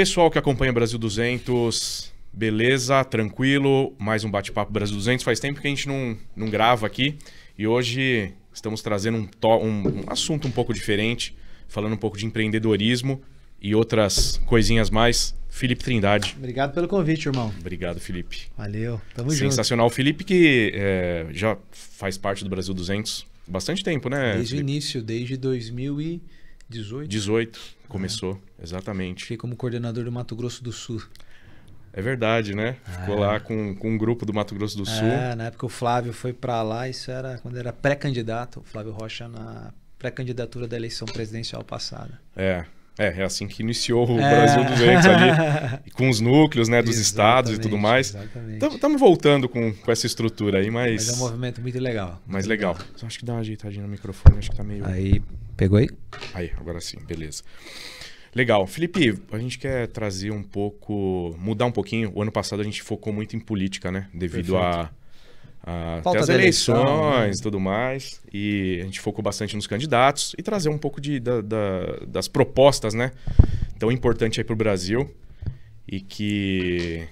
Pessoal que acompanha Brasil 200, beleza, tranquilo, mais um bate-papo Brasil 200. Faz tempo que a gente não, não grava aqui e hoje estamos trazendo um, to, um, um assunto um pouco diferente, falando um pouco de empreendedorismo e outras coisinhas mais. Felipe Trindade. Obrigado pelo convite, irmão. Obrigado, Felipe. Valeu, tamo Sensacional. junto. Sensacional. Felipe que é, já faz parte do Brasil 200 bastante tempo, né? Desde Felipe? o início, desde 2000 e... 18? 18, é. começou, exatamente. Fiquei como coordenador do Mato Grosso do Sul. É verdade, né? Ficou é. lá com, com um grupo do Mato Grosso do é, Sul. É, na época o Flávio foi para lá, isso era quando era pré-candidato, o Flávio Rocha na pré-candidatura da eleição presidencial passada. É, é, é assim que iniciou o é. Brasil 200 ali, com os núcleos né, dos estados e tudo mais. Estamos voltando com, com essa estrutura aí, mas... Mas é um movimento muito legal. Mais legal. Só acho que dá uma ajeitadinha no microfone, acho que tá meio... Aí, pegou aí? Aí, agora sim, beleza. Legal. Felipe, a gente quer trazer um pouco, mudar um pouquinho. O ano passado a gente focou muito em política, né? Devido Perfeito. a até ah, as eleições e tudo mais. E a gente focou bastante nos candidatos e trazer um pouco de, da, da, das propostas, né? Tão importante aí para o Brasil e que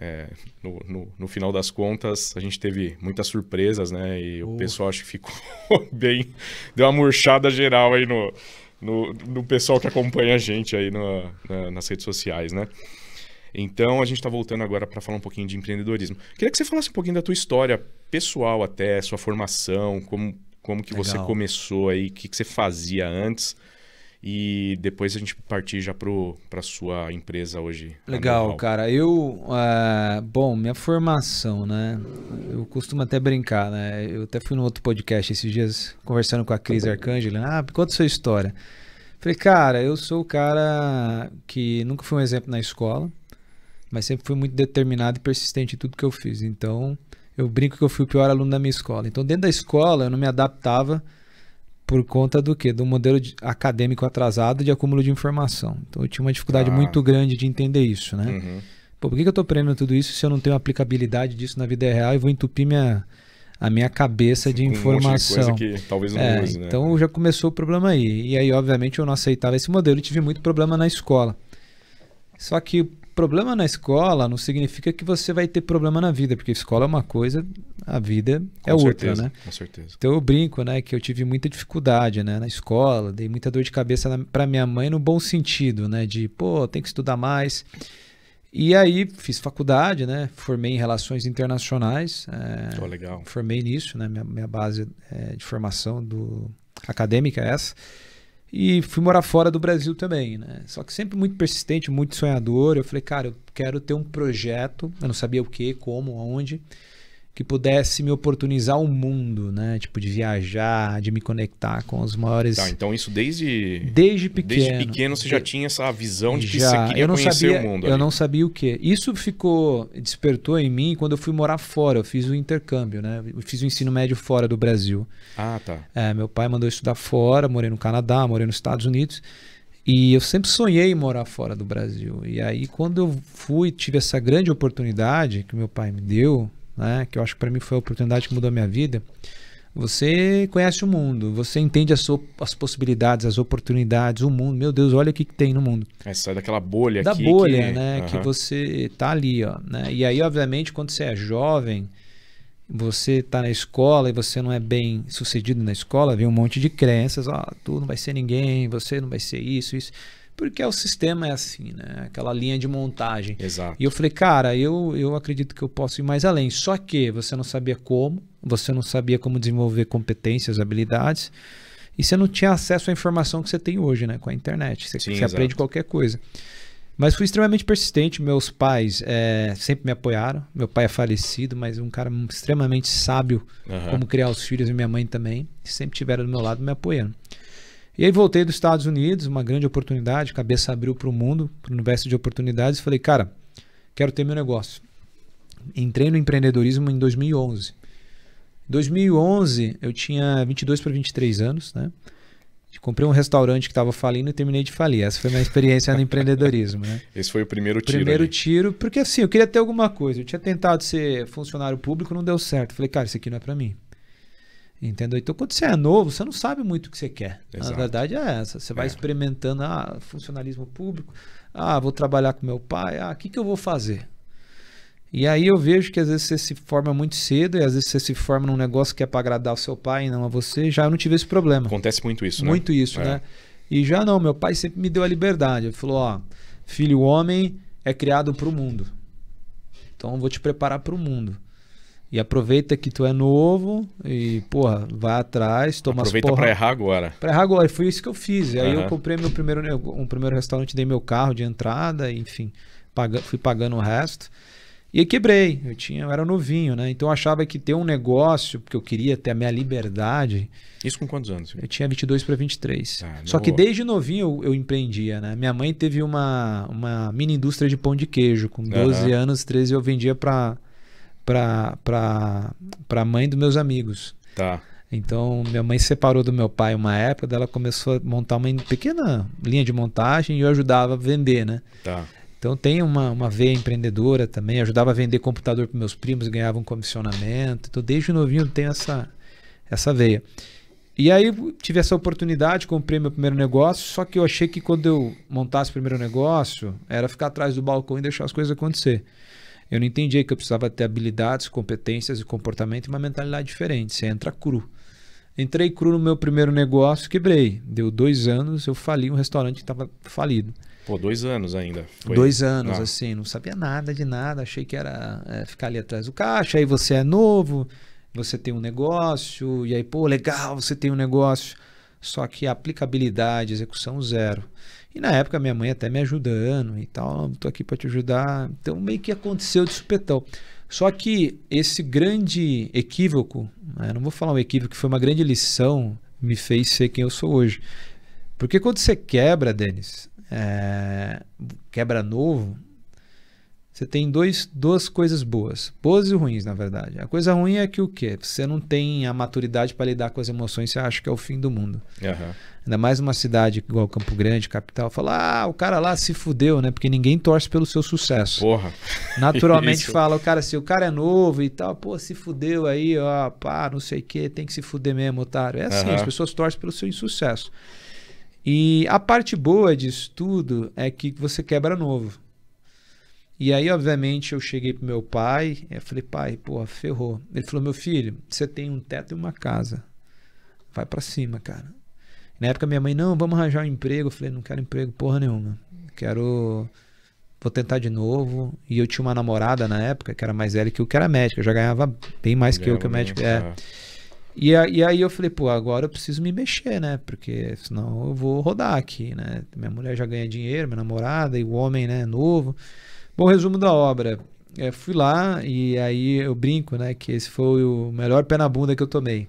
é, no, no, no, final das contas a gente teve muitas surpresas, né? E uh. o pessoal acho que ficou bem. Deu uma murchada geral aí no, no, no pessoal que acompanha a gente aí na, nas redes sociais, né? Então a gente está voltando agora para falar um pouquinho de empreendedorismo. Queria que você falasse um pouquinho da tua história pessoal até, sua formação, como, como que Legal. você começou aí, o que, que você fazia antes. E depois a gente partir já para a sua empresa hoje. Legal, cara. Eu, eh, bom, minha formação, né? Eu costumo até brincar, né? Eu até fui no outro podcast esses dias conversando com a Cris Arcângela. Né? Ah, conta a sua história. Falei, cara, eu sou o cara que nunca foi um exemplo na escola mas sempre fui muito determinado e persistente em tudo que eu fiz. Então, eu brinco que eu fui o pior aluno da minha escola. Então, dentro da escola, eu não me adaptava por conta do quê? Do modelo de, acadêmico atrasado de acúmulo de informação. Então, eu tinha uma dificuldade ah. muito grande de entender isso, né? Uhum. Pô, por que, que eu estou aprendendo tudo isso se eu não tenho aplicabilidade disso na vida real e vou entupir minha, a minha cabeça de um informação. que talvez não é, use, né? Então já começou o problema aí. E aí, obviamente, eu não aceitava esse modelo e tive muito problema na escola. Só que problema na escola não significa que você vai ter problema na vida, porque escola é uma coisa, a vida é outra, né? Com certeza. Então eu brinco, né, que eu tive muita dificuldade, né, na escola, dei muita dor de cabeça para minha mãe no bom sentido, né, de, pô, tem que estudar mais. E aí fiz faculdade, né, formei em relações internacionais. É, oh, legal. Formei nisso, né, minha, minha base é, de formação do acadêmica é essa. E fui morar fora do Brasil também, né? Só que sempre muito persistente, muito sonhador. Eu falei, cara, eu quero ter um projeto. Eu não sabia o que, como, aonde que pudesse me oportunizar o mundo, né? Tipo, de viajar, de me conectar com os maiores. Tá, então isso desde. Desde pequeno. Desde pequeno você já tinha essa visão de que já. você queria conhecer sabia, o mundo. Eu ali. não sabia o que. Isso ficou. despertou em mim quando eu fui morar fora. Eu fiz o intercâmbio, né? Eu fiz o ensino médio fora do Brasil. Ah, tá. É, meu pai mandou estudar fora, morei no Canadá, morei nos Estados Unidos. E eu sempre sonhei em morar fora do Brasil. E aí, quando eu fui, tive essa grande oportunidade que meu pai me deu né? Que eu acho que para mim foi a oportunidade que mudou a minha vida. Você conhece o mundo, você entende as, as possibilidades, as oportunidades, o mundo. Meu Deus, olha o que, que tem no mundo. É, sai daquela bolha da aqui. Da bolha, que... né? Uhum. Que você tá ali, ó. Né? E aí, obviamente, quando você é jovem, você tá na escola e você não é bem sucedido na escola, vem um monte de crenças, ó, tu não vai ser ninguém, você não vai ser isso, isso porque o sistema é assim, né? Aquela linha de montagem. Exato. E eu falei, cara, eu, eu acredito que eu posso ir mais além. Só que você não sabia como, você não sabia como desenvolver competências, habilidades, e você não tinha acesso à informação que você tem hoje, né? Com a internet. Você, Sim, você aprende qualquer coisa. Mas fui extremamente persistente. Meus pais é, sempre me apoiaram. Meu pai é falecido, mas um cara extremamente sábio uhum. como criar os filhos e minha mãe também. Sempre tiveram do meu lado me apoiando. E aí voltei dos Estados Unidos, uma grande oportunidade, cabeça abriu para o mundo, para o universo de oportunidades, falei, cara, quero ter meu negócio. Entrei no empreendedorismo em 2011. Em 2011, eu tinha 22 para 23 anos, né? Comprei um restaurante que estava falindo e terminei de falir. Essa foi minha experiência no empreendedorismo, né? Esse foi o primeiro tiro. Primeiro ali. tiro, porque assim, eu queria ter alguma coisa. Eu tinha tentado ser funcionário público, não deu certo. Falei, cara, isso aqui não é para mim. Entendeu? Então, quando você é novo, você não sabe muito o que você quer. Exato. Na verdade, é essa. Você vai é. experimentando ah, funcionalismo público, ah, vou trabalhar com meu pai, ah, o que, que eu vou fazer? E aí eu vejo que às vezes você se forma muito cedo e às vezes você se forma num negócio que é para agradar o seu pai e não a você. Já eu não tive esse problema. Acontece muito isso, muito né? Muito isso, é. né? E já não, meu pai sempre me deu a liberdade. Ele falou: ó, filho homem é criado para o mundo. Então eu vou te preparar para o mundo. E aproveita que tu é novo e, porra, vai atrás, toma Aproveita porra... pra errar agora. Pra errar agora. Foi isso que eu fiz. E aí uhum. eu comprei meu primeiro, um primeiro restaurante, dei meu carro de entrada, enfim, fui pagando o resto. E quebrei. Eu tinha, eu era novinho, né? Então eu achava que ter um negócio, porque eu queria ter a minha liberdade. Isso com quantos anos? Eu tinha 22 para 23. Ah, é Só que desde novinho eu, eu, empreendia, né? Minha mãe teve uma, uma mini indústria de pão de queijo. Com 12 uhum. anos, 13 eu vendia para para a mãe dos meus amigos. Tá. Então, minha mãe se separou do meu pai uma época, ela começou a montar uma pequena linha de montagem e eu ajudava a vender, né? Tá. Então, tem uma, uma veia empreendedora também, ajudava a vender computador para meus primos, ganhava um comissionamento. Então, desde novinho tem essa, essa veia. E aí, tive essa oportunidade, comprei meu primeiro negócio, só que eu achei que quando eu montasse o primeiro negócio, era ficar atrás do balcão e deixar as coisas acontecer. Eu não entendia que eu precisava ter habilidades, competências e comportamento e uma mentalidade diferente. Você entra cru. Entrei cru no meu primeiro negócio, quebrei. Deu dois anos, eu fali um restaurante que estava falido. Pô, dois anos ainda. Foi... Dois anos, ah. assim, não sabia nada de nada, achei que era é, ficar ali atrás do caixa, aí você é novo, você tem um negócio, e aí, pô, legal, você tem um negócio. Só que a aplicabilidade, execução zero. E na época minha mãe até me ajudando e tal, estou aqui para te ajudar. Então meio que aconteceu de supetão. Só que esse grande equívoco, né, não vou falar um equívoco, que foi uma grande lição, me fez ser quem eu sou hoje. Porque quando você quebra, Denis, é, quebra novo, você tem dois, duas coisas boas, boas e ruins, na verdade. A coisa ruim é que o quê? Você não tem a maturidade para lidar com as emoções, você acha que é o fim do mundo. Uhum ainda mais uma cidade igual Campo Grande, capital, fala: ah, o cara lá se fudeu, né? Porque ninguém torce pelo seu sucesso. Porra. Naturalmente fala: o cara, se assim, o cara é novo e tal, pô, se fudeu aí, ó, pá, não sei o quê, tem que se fuder mesmo, otário. É assim, uhum. as pessoas torcem pelo seu insucesso. E a parte boa disso tudo é que você quebra novo. E aí, obviamente, eu cheguei pro meu pai, eu falei, pai, porra, ferrou. Ele falou, meu filho, você tem um teto e uma casa. Vai para cima, cara na época minha mãe, não, vamos arranjar um emprego. Eu falei, não quero emprego porra nenhuma. Quero. Vou tentar de novo. E eu tinha uma namorada na época que era mais velha que eu, que era médica. Eu já ganhava bem mais que eu, que o médico. É. é. E, e aí eu falei, pô, agora eu preciso me mexer, né? Porque senão eu vou rodar aqui, né? Minha mulher já ganha dinheiro, minha namorada, e o homem, né, novo. Bom, resumo da obra. É, fui lá e aí eu brinco, né? Que esse foi o melhor pé na bunda que eu tomei.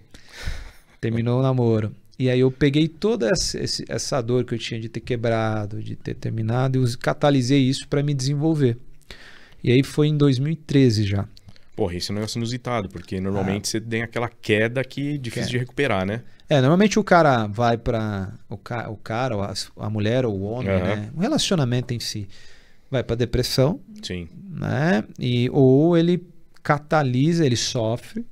Terminou o namoro. E aí eu peguei toda essa, essa dor que eu tinha de ter quebrado, de ter terminado, e catalisei isso para me desenvolver. E aí foi em 2013 já. Porra, isso é um negócio inusitado, porque normalmente ah. você tem aquela queda que é difícil de recuperar, né? É, normalmente o cara vai para o, ca... o cara, a, a mulher ou o homem, uhum. né? O relacionamento em si vai para depressão. Sim. Né? E ou ele catalisa, ele sofre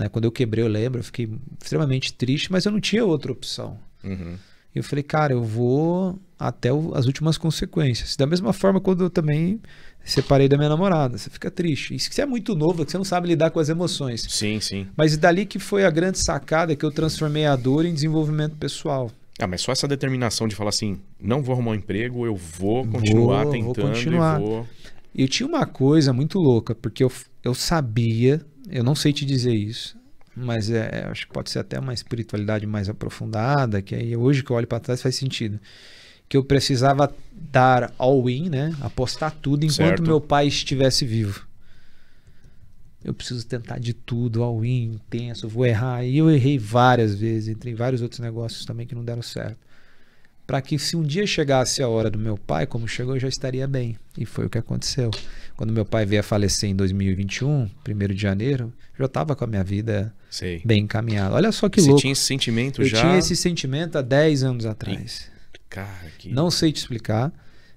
né? Quando eu quebrei, eu lembro, eu fiquei extremamente triste, mas eu não tinha outra opção. Uhum. Eu falei, cara, eu vou até o, as últimas consequências. Da mesma forma, quando eu também separei da minha namorada, você fica triste. Isso que você é muito novo, é que você não sabe lidar com as emoções. Sim, sim. Mas dali que foi a grande sacada que eu transformei a dor em desenvolvimento pessoal. Ah, mas só essa determinação de falar assim, não vou arrumar um emprego, eu vou continuar vou, tentando vou continuar. e vou... Eu tinha uma coisa muito louca, porque eu, eu sabia eu não sei te dizer isso, mas é, é, acho que pode ser até uma espiritualidade mais aprofundada, que aí hoje que eu olho para trás faz sentido. Que eu precisava dar all-in, né? Apostar tudo enquanto certo. meu pai estivesse vivo. Eu preciso tentar de tudo, all-in, intenso, vou errar. E eu errei várias vezes, entrei em vários outros negócios também que não deram certo. Para que se um dia chegasse a hora do meu pai, como chegou, eu já estaria bem. E foi o que aconteceu. Quando meu pai veio a falecer em 2021, primeiro de janeiro, já estava com a minha vida Sei. bem encaminhada. Olha só que Você louco. Você tinha esse sentimento Eu já? Eu tinha esse sentimento há 10 anos atrás. E... Cara, que... Não sei te explicar,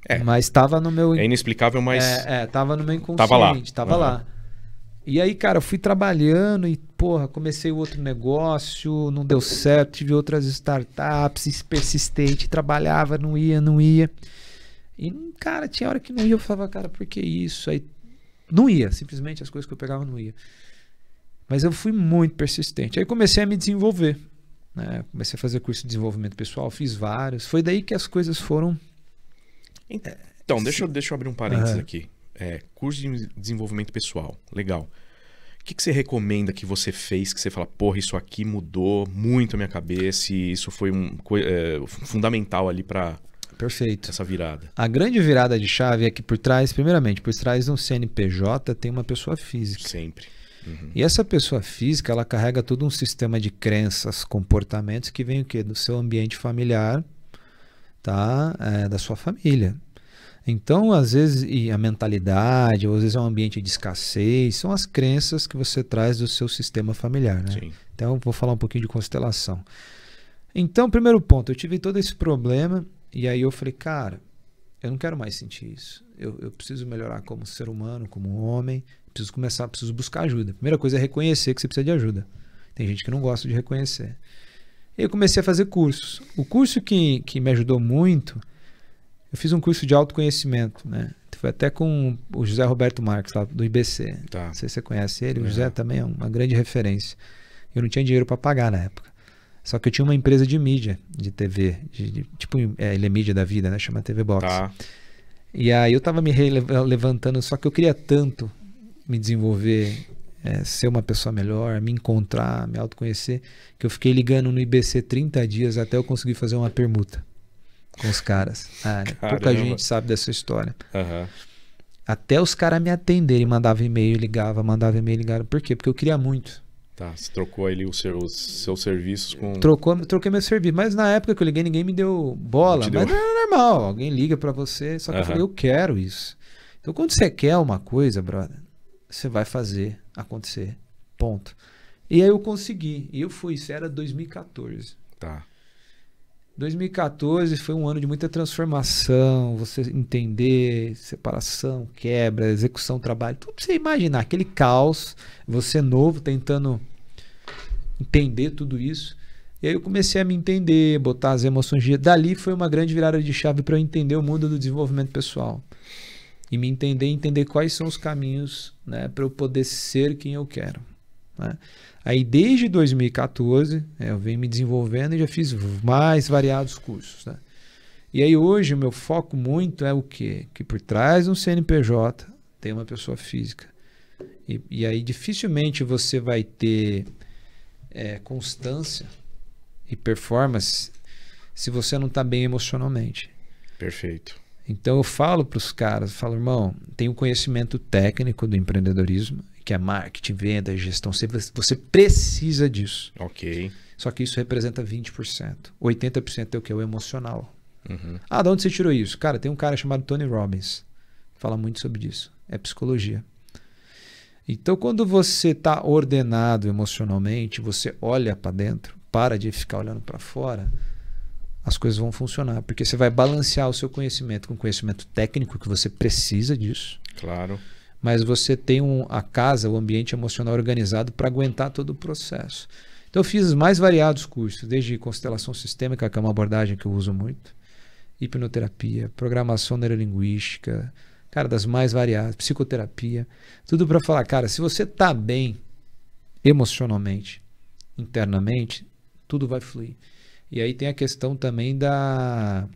é. mas estava no meu... É inexplicável, mas... É, é tava no meu inconsciente, estava lá. Tava uhum. lá. E aí, cara, eu fui trabalhando e, porra, comecei outro negócio, não deu certo, tive outras startups, persistente, trabalhava, não ia, não ia. E, cara, tinha hora que não ia, eu falava, cara, por que isso? Aí não ia, simplesmente as coisas que eu pegava não ia. Mas eu fui muito persistente. Aí comecei a me desenvolver. Né? Comecei a fazer curso de desenvolvimento pessoal, fiz vários. Foi daí que as coisas foram. Então, eh, então deixa, eu, deixa eu abrir um parênteses uhum. aqui. É, curso de desenvolvimento pessoal, legal. O que, que, você recomenda que você fez que você fala, porra, isso aqui mudou muito a minha cabeça e isso foi um é, fundamental ali para Perfeito. Essa virada. A grande virada de chave é que por trás, primeiramente, por trás de um CNPJ tem uma pessoa física. Sempre. Uhum. E essa pessoa física, ela carrega todo um sistema de crenças, comportamentos que vem o quê? Do seu ambiente familiar, tá? É, da sua família. Então, às vezes, e a mentalidade, ou às vezes é um ambiente de escassez, são as crenças que você traz do seu sistema familiar, né? Sim. Então, vou falar um pouquinho de constelação. Então, primeiro ponto, eu tive todo esse problema e aí eu falei, cara, eu não quero mais sentir isso. Eu, eu preciso melhorar como ser humano, como homem. Preciso começar, preciso buscar ajuda. A primeira coisa é reconhecer que você precisa de ajuda. Tem gente que não gosta de reconhecer. E eu comecei a fazer cursos. O curso que, que me ajudou muito, eu fiz um curso de autoconhecimento, né? Foi até com o José Roberto Marques, lá do IBC. Tá. Não sei se você conhece ele. O José também é uma grande referência. Eu não tinha dinheiro para pagar na época. Só que eu tinha uma empresa de mídia, de TV, de, de, tipo, é, ele é mídia da vida, né? Chama TV Box. Tá. E aí eu tava me levantando, só que eu queria tanto me desenvolver, é, ser uma pessoa melhor, me encontrar, me autoconhecer, que eu fiquei ligando no IBC 30 dias até eu conseguir fazer uma permuta com os caras. Ah, né? Pouca gente sabe dessa história. Uhum. Até os caras me atenderem, mandava e-mail, ligava, mandava e-mail, ligava. Por quê? Porque eu queria muito. Tá, você trocou ali os os seus serviços com. Trocou, troquei meu serviço. Mas na época que eu liguei, ninguém me deu bola. Deu... Mas era normal, alguém liga para você. Só que uhum. eu falei, eu quero isso. Então quando você quer uma coisa, brother, você vai fazer acontecer. Ponto. E aí eu consegui. E eu fui, isso era 2014. Tá. 2014 foi um ano de muita transformação, você entender, separação, quebra, execução, trabalho, tudo pra você imaginar, aquele caos, você novo tentando entender tudo isso. E aí eu comecei a me entender, botar as emoções. Dali foi uma grande virada de chave para eu entender o mundo do desenvolvimento pessoal. E me entender, entender quais são os caminhos né, para eu poder ser quem eu quero. Né? Aí desde 2014 é, eu venho me desenvolvendo e já fiz mais variados cursos. Né? E aí hoje o meu foco muito é o quê? Que por trás de um CNPJ tem uma pessoa física. E, e aí dificilmente você vai ter é, constância e performance se você não está bem emocionalmente. Perfeito. Então eu falo para os caras, falo, irmão, tem o conhecimento técnico do empreendedorismo, que é marketing, venda, gestão. Você, você precisa disso. Ok. Só que isso representa 20%. 80% é o que? É o emocional. Uhum. Ah, de onde você tirou isso? Cara, tem um cara chamado Tony Robbins. Fala muito sobre isso. É psicologia. Então, quando você está ordenado emocionalmente, você olha para dentro, para de ficar olhando para fora, as coisas vão funcionar. Porque você vai balancear o seu conhecimento com conhecimento técnico, que você precisa disso. Claro mas você tem um, a casa, o ambiente emocional organizado para aguentar todo o processo. Então eu fiz os mais variados cursos, desde constelação sistêmica, que é uma abordagem que eu uso muito, hipnoterapia, programação neurolinguística, cara, das mais variadas, psicoterapia, tudo para falar, cara, se você tá bem emocionalmente, internamente, tudo vai fluir. E aí tem a questão também da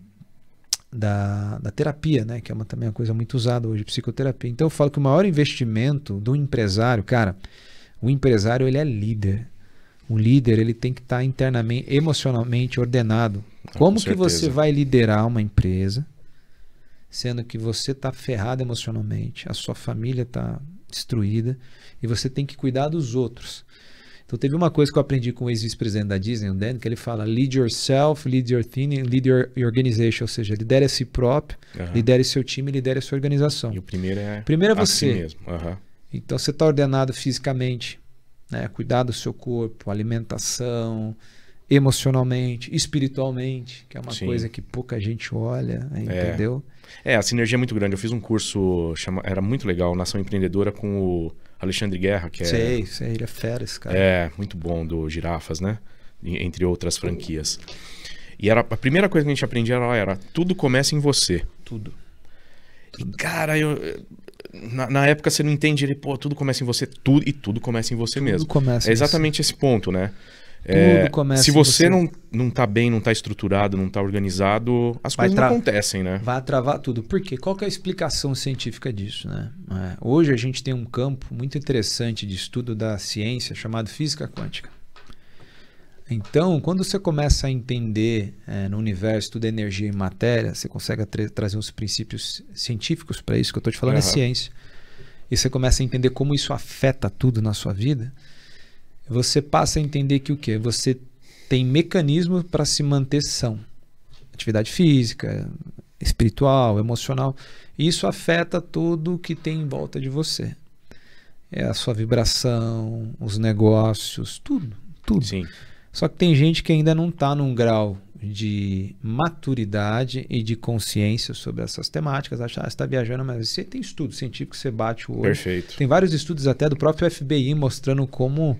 da, da terapia, né? Que é uma, também uma coisa muito usada hoje, psicoterapia. Então eu falo que o maior investimento do empresário, cara, o empresário ele é líder. Um líder ele tem que estar tá internamente, emocionalmente ordenado. Ah, Como Com que você vai liderar uma empresa, sendo que você está ferrado emocionalmente, a sua família está destruída e você tem que cuidar dos outros. Então teve uma coisa que eu aprendi com o ex-vice-presidente da Disney, o Dan, que ele fala lead yourself, lead your team, lead your organization, ou seja, lidere a si próprio, uhum. lidere seu time, lidere a sua organização. E o primeiro é, primeiro é assim você. Si mesmo. Uhum. Então você está ordenado fisicamente, né? cuidar do seu corpo, alimentação, emocionalmente, espiritualmente, que é uma Sim. coisa que pouca gente olha, né, é. entendeu? É. é, a sinergia é muito grande. Eu fiz um curso, chama, era muito legal, Nação Empreendedora, com o Alexandre Guerra, que é. Sei, sei, ele é fera esse cara. É, muito bom do Girafas, né? Entre outras franquias. E era, a primeira coisa que a gente aprendia era, era tudo começa em você. Tudo. E, cara, eu, na, na, época você não entende ele, pô, tudo começa em você, tudo e tudo começa em você tudo mesmo. Começa é exatamente isso. esse ponto, né? É, se você, você, não, não tá bem, não tá estruturado, não tá organizado, as vai coisas não acontecem, né? Vai travar tudo. Por quê? Qual é a explicação científica disso, né? É, hoje a gente tem um campo muito interessante de estudo da ciência chamado física quântica. Então, quando você começa a entender é, no universo tudo é energia e matéria, você consegue tra trazer uns princípios científicos para isso que eu estou te falando, uhum. é ciência. E você começa a entender como isso afeta tudo na sua vida você passa a entender que o que? Você tem mecanismos para se manter são. Atividade física, espiritual, emocional. Isso afeta tudo que tem em volta de você. É a sua vibração, os negócios, tudo, tudo. Sim. Só que tem gente que ainda não está num grau de maturidade e de consciência sobre essas temáticas. Acha, ah, está viajando, mas você tem estudo científico que você bate o olho. Perfeito. Tem vários estudos até do próprio FBI mostrando como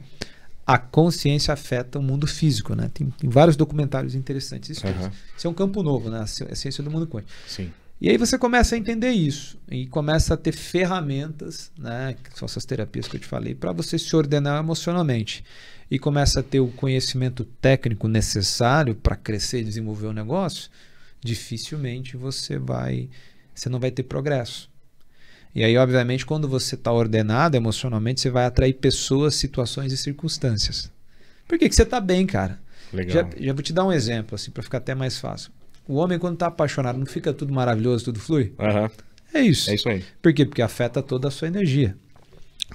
a consciência afeta o mundo físico, né? Tem, tem vários documentários interessantes. Isso, uhum. isso, é um campo novo, né? A ciência do mundo quântico. Sim. E aí você começa a entender isso e começa a ter ferramentas, né, que são essas terapias que eu te falei, para você se ordenar emocionalmente e começa a ter o conhecimento técnico necessário para crescer e desenvolver o negócio, dificilmente você vai, você não vai ter progresso. E aí, obviamente, quando você está ordenado emocionalmente, você vai atrair pessoas, situações e circunstâncias. Por que, que você está bem, cara? Legal. Já, já, vou te dar um exemplo, assim, para ficar até mais fácil. O homem, quando está apaixonado, não fica tudo maravilhoso, tudo flui? Uhum. É isso. É isso aí. Por quê? Porque afeta toda a sua energia.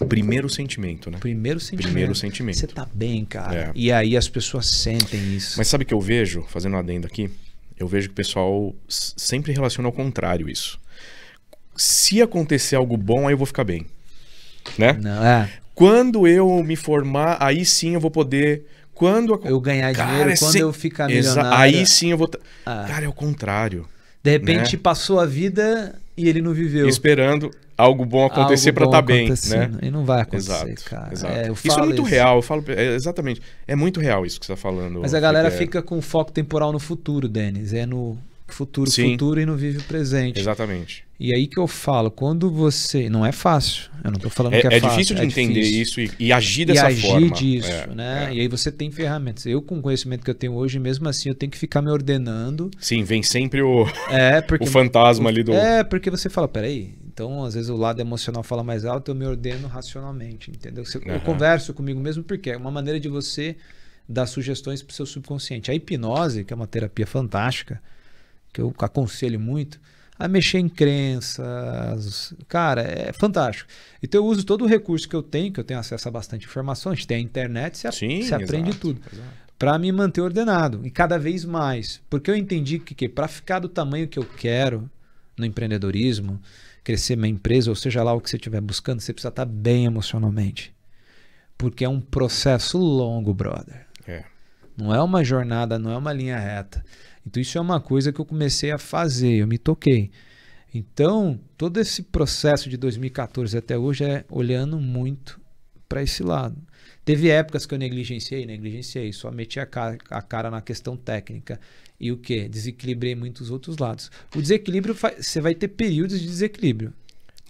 Primeiro sentimento, né? Primeiro sentimento. Primeiro sentimento. Você tá bem, cara. É. E aí as pessoas sentem isso. Mas sabe o que eu vejo, fazendo um adendo aqui? Eu vejo que o pessoal sempre relaciona ao contrário isso se acontecer algo bom, aí eu vou ficar bem. Né? Não, é. Quando eu me formar, aí sim eu vou poder. Quando eu ganhar cara, dinheiro, é quando se... eu ficar milionário. Aí sim eu vou. Ah. Cara, é o contrário. De repente né? passou a vida e ele não viveu. Esperando algo bom acontecer para estar tá bem, né? E não vai acontecer, exato, cara. Exato. É, isso é muito isso. real, eu falo é, exatamente. É muito real isso que você está falando. Mas a galera fica com foco temporal no futuro, Denis. É no futuro, Sim. futuro e não vive o presente. Exatamente. E aí que eu falo, quando você. Não é fácil. Eu não estou falando é, que é, é fácil. Difícil é difícil de entender isso e, e agir dessa e agir forma. disso, é, né? É. E aí você tem ferramentas. Eu, com o conhecimento que eu tenho hoje, mesmo assim, eu tenho que ficar me ordenando. Sim, vem sempre o, é, porque, o fantasma ali do. É, porque você fala, peraí. Então, às vezes, o lado emocional fala mais alto, eu me ordeno racionalmente, entendeu? uhum. Eu converso comigo mesmo, porque é uma maneira de você dar sugestões para o seu subconsciente. A hipnose, que é uma terapia fantástica que eu aconselho muito, a mexer em crenças. Cara, é fantástico. Então eu uso todo o recurso que eu tenho, que eu tenho acesso a bastante informação, a gente tem a internet, você, Sim, você aprende exato, tudo. Para me manter ordenado e cada vez mais. Porque eu entendi que, que para ficar do tamanho que eu quero no empreendedorismo, crescer minha empresa, ou seja lá o que você estiver buscando, você precisa estar tá bem emocionalmente. Porque é um processo longo, brother. É. Não é uma jornada, não é uma linha reta. Então isso é uma coisa que eu comecei a fazer, eu me toquei. Então, todo esse processo de 2014 até hoje é olhando muito para esse lado. Teve épocas que eu negligenciei, negligenciei, só meti a cara, a cara na questão técnica. E o que? Desequilibrei muitos outros lados. O desequilíbrio, você vai ter períodos de desequilíbrio.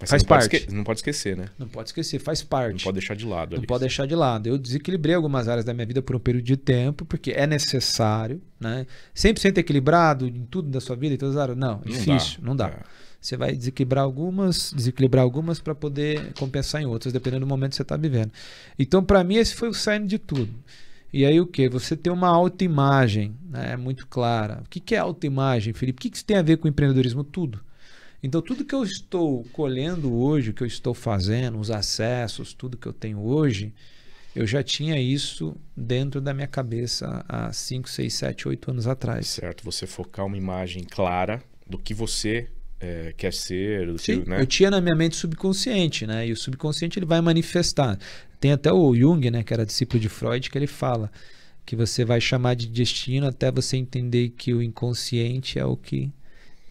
Mas faz parte. Pode esque... não pode esquecer, né? Não pode esquecer, faz parte. Não pode deixar de lado. Não ali. pode deixar de lado. Eu desequilibrei algumas áreas da minha vida por um período de tempo, porque é necessário, né? 100% equilibrado em tudo da sua vida, em todas as áreas? Não, não é difícil, dá. não dá. É. Você vai desequilibrar algumas, desequilibrar algumas para poder compensar em outras, dependendo do momento que você está vivendo. Então, para mim, esse foi o sign de tudo. E aí o que? Você tem uma autoimagem, né? É muito clara. O que, que é autoimagem, Felipe? O que, que isso tem a ver com empreendedorismo? Tudo. Então, tudo que eu estou colhendo hoje, que eu estou fazendo, os acessos, tudo que eu tenho hoje, eu já tinha isso dentro da minha cabeça há 5, 6, 7, 8 anos atrás. Certo, você focar uma imagem clara do que você é, quer ser. Sim, tipo, né? eu tinha na minha mente subconsciente, né? E o subconsciente ele vai manifestar. Tem até o Jung, né, que era discípulo de Freud, que ele fala que você vai chamar de destino até você entender que o inconsciente é o que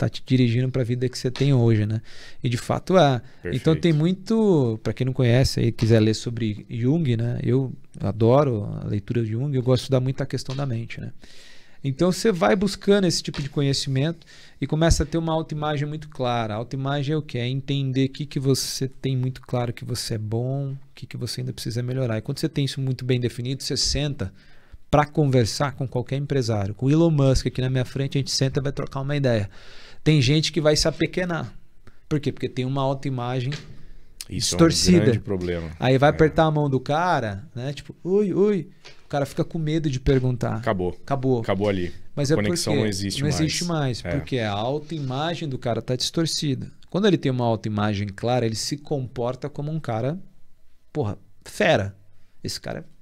está te dirigindo para a vida que você tem hoje, né? E de fato é. Então Perfeito. Então tem muito, para quem não conhece e quiser ler sobre Jung, né? Eu adoro a leitura de Jung, eu gosto da muita muito questão da mente, né? Então você vai buscando esse tipo de conhecimento e começa a ter uma autoimagem muito clara. A autoimagem é o que? É entender o que, que você tem muito claro que você é bom, o que, que você ainda precisa melhorar. E quando você tem isso muito bem definido, você senta para conversar com qualquer empresário. Com o Elon Musk aqui na minha frente, a gente senta e vai trocar uma ideia. Tem gente que vai se apequenar. Por quê? Porque tem uma autoimagem Isso distorcida. É um grande problema. Aí vai é. apertar a mão do cara, né? Tipo, ui, ui. O cara fica com medo de perguntar. Acabou. Acabou. Acabou ali. Mas a é conexão porque não existe não mais. Não existe mais, é. porque a autoimagem do cara tá distorcida. Quando ele tem uma autoimagem clara, ele se comporta como um cara, porra, fera. Esse cara. É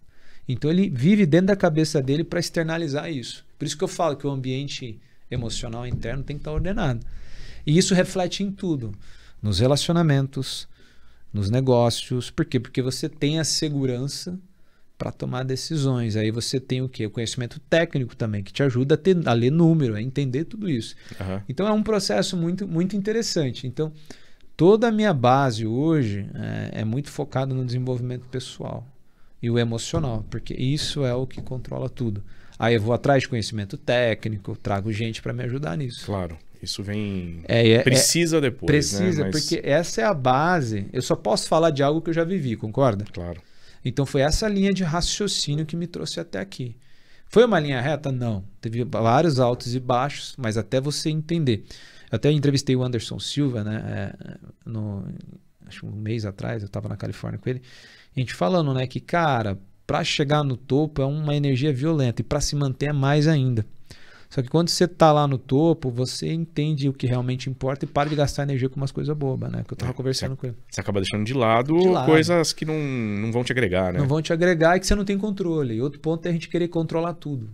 então ele vive dentro da cabeça dele para externalizar isso. Por isso que eu falo que o ambiente emocional interno tem que estar tá ordenado. E isso reflete em tudo, nos relacionamentos, nos negócios. Por quê? Porque você tem a segurança para tomar decisões. Aí você tem o que? O conhecimento técnico também, que te ajuda a, ter, a ler número, a entender tudo isso. Uhum. Então é um processo muito, muito interessante. Então, toda a minha base hoje é, é muito focada no desenvolvimento pessoal e o emocional, porque isso é o que controla tudo. Aí eu vou atrás de conhecimento técnico, trago gente para me ajudar nisso. Claro. Isso vem. É, é, é, precisa é, depois. Né? Precisa, né? Mas... porque essa é a base. Eu só posso falar de algo que eu já vivi, concorda? Claro. Então foi essa linha de raciocínio que me trouxe até aqui. Foi uma linha reta? Não. Teve vários altos e baixos, mas até você entender. Eu até entrevistei o Anderson Silva, né? É, no, acho um mês atrás, eu estava na Califórnia com ele. A gente falando, né, que, cara, para chegar no topo é uma energia violenta e para se manter é mais ainda. Só que quando você está lá no topo, você entende o que realmente importa e para de gastar energia com umas coisas bobas, né? Que eu tava é, conversando você, com ele. Você acaba deixando de lado, de lado, coisas que não, não vão te agregar, né? Não vão te agregar e que você não tem controle. E outro ponto é a gente querer controlar tudo.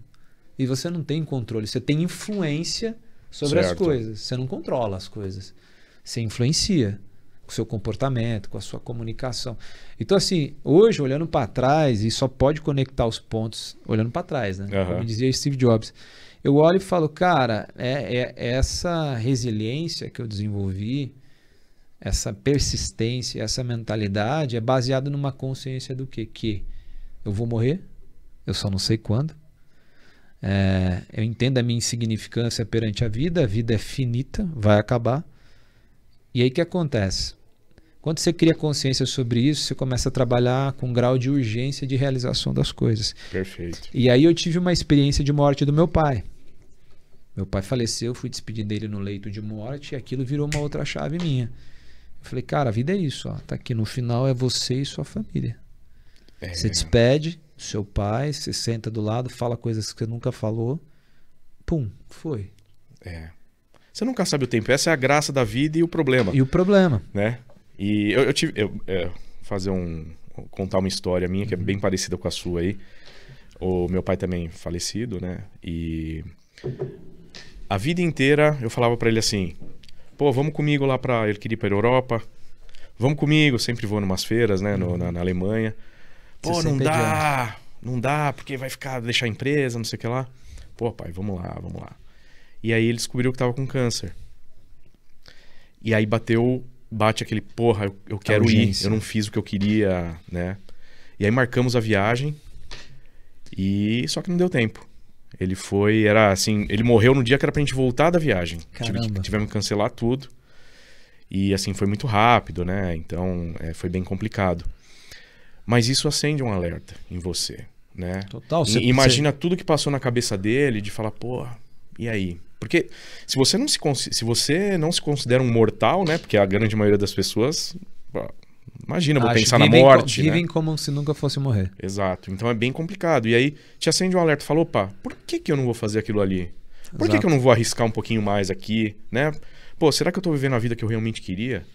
E você não tem controle, você tem influência sobre certo. as coisas. Você não controla as coisas. Você influencia com o seu comportamento, com a sua comunicação. Então, assim, hoje, olhando para trás, e só pode conectar os pontos olhando para trás, né? Uhum. Como dizia Steve Jobs. Eu olho e falo, cara, é, é, é essa resiliência que eu desenvolvi, essa persistência, essa mentalidade é baseada numa consciência do quê? Que eu vou morrer, eu só não sei quando. É, eu entendo a minha insignificância perante a vida, a vida é finita, vai acabar. E aí o que acontece? Quando você cria consciência sobre isso, você começa a trabalhar com um grau de urgência de realização das coisas. Perfeito. E aí eu tive uma experiência de morte do meu pai. Meu pai faleceu, fui despedir dele no leito de morte e aquilo virou uma outra chave minha. Eu falei, cara, a vida é isso, ó. Tá aqui no final é você e sua família. É. Você despede seu pai, você senta do lado, fala coisas que você nunca falou. Pum, foi. É. Você nunca sabe o tempo. Essa é a graça da vida e o problema. E o problema. Né? E eu, eu tive. Eu, é, fazer um. contar uma história minha que é bem uhum. parecida com a sua aí. O meu pai também falecido, né? E. A vida inteira eu falava para ele assim: pô, vamos comigo lá pra. Ele queria ir pra Europa. Vamos comigo, sempre vou numas feiras, né? No, na, na, Alemanha. Pô, Você não é dá, não dá, porque vai ficar, deixar a empresa, não sei o que lá. Pô, pai, vamos lá, vamos lá. E aí ele descobriu que tava com câncer. E aí bateu bate aquele porra, eu, eu quero ir, eu não fiz o que eu queria, né? E aí marcamos a viagem e só que não deu tempo. Ele foi, era assim, ele morreu no dia que era pra gente voltar da viagem. Tive, tivemos que cancelar tudo. E assim, foi muito rápido, né? Então, é, foi bem complicado. Mas isso acende um alerta em você, né? Total. Cê, imagina cê... tudo que passou na cabeça dele de falar, pô, e aí? Porque se você não se, se você não se considera um mortal, né? Porque a grande maioria das pessoas. Imagina, vou Acho pensar na morte. Né? Vivem né? como se nunca fosse morrer. Exato. Então é bem complicado. E aí te acende um alerta fala: opa, por que, que eu não vou fazer aquilo ali? Por que, que eu não vou arriscar um pouquinho mais aqui, né? Pô, será que eu tô vivendo a vida que eu realmente queria?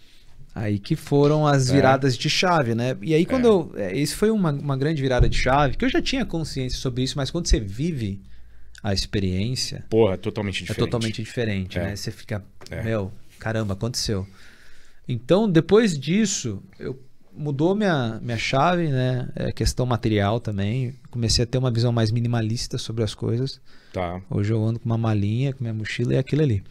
Aí que foram as é. viradas é. de chave, né? E aí quando é. eu. É, isso foi uma, uma grande virada de chave, que eu já tinha consciência sobre isso, mas quando você vive a experiência. Porra, é totalmente é diferente. É totalmente diferente, é. né? Você fica, é. meu, caramba, aconteceu. Então, depois disso, eu mudou minha, minha chave, né? É questão material também. Comecei a ter uma visão mais minimalista sobre as coisas. Tá. Hoje eu ando com uma malinha, com minha mochila e aquilo ali.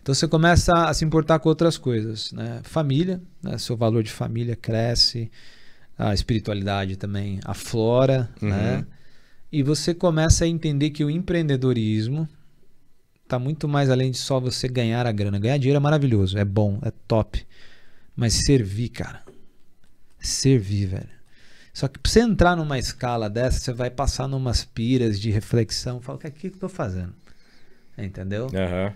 Então você começa a se importar com outras coisas, né? Família, né? seu valor de família cresce, a espiritualidade também aflora, né? uhum. né? E você começa a entender que o empreendedorismo está muito mais além de só você ganhar a grana. Ganhar dinheiro é maravilhoso, é bom, é top. Mas servir, cara. Servir, velho. Só que para você entrar numa escala dessa, você vai passar numas piras de reflexão. Fala, o que é que eu estou fazendo? Entendeu? Uhum.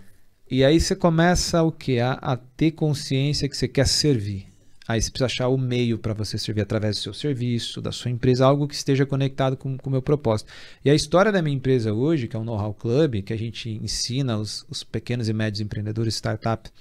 E aí você começa o que? A, a, ter consciência que você quer servir. Aí você precisa achar o meio para você servir através do seu serviço, da sua empresa, algo que esteja conectado com, com o meu propósito. E a história da minha empresa hoje, que é o Know-How Club, que a gente ensina os, os pequenos e médios empreendedores, startups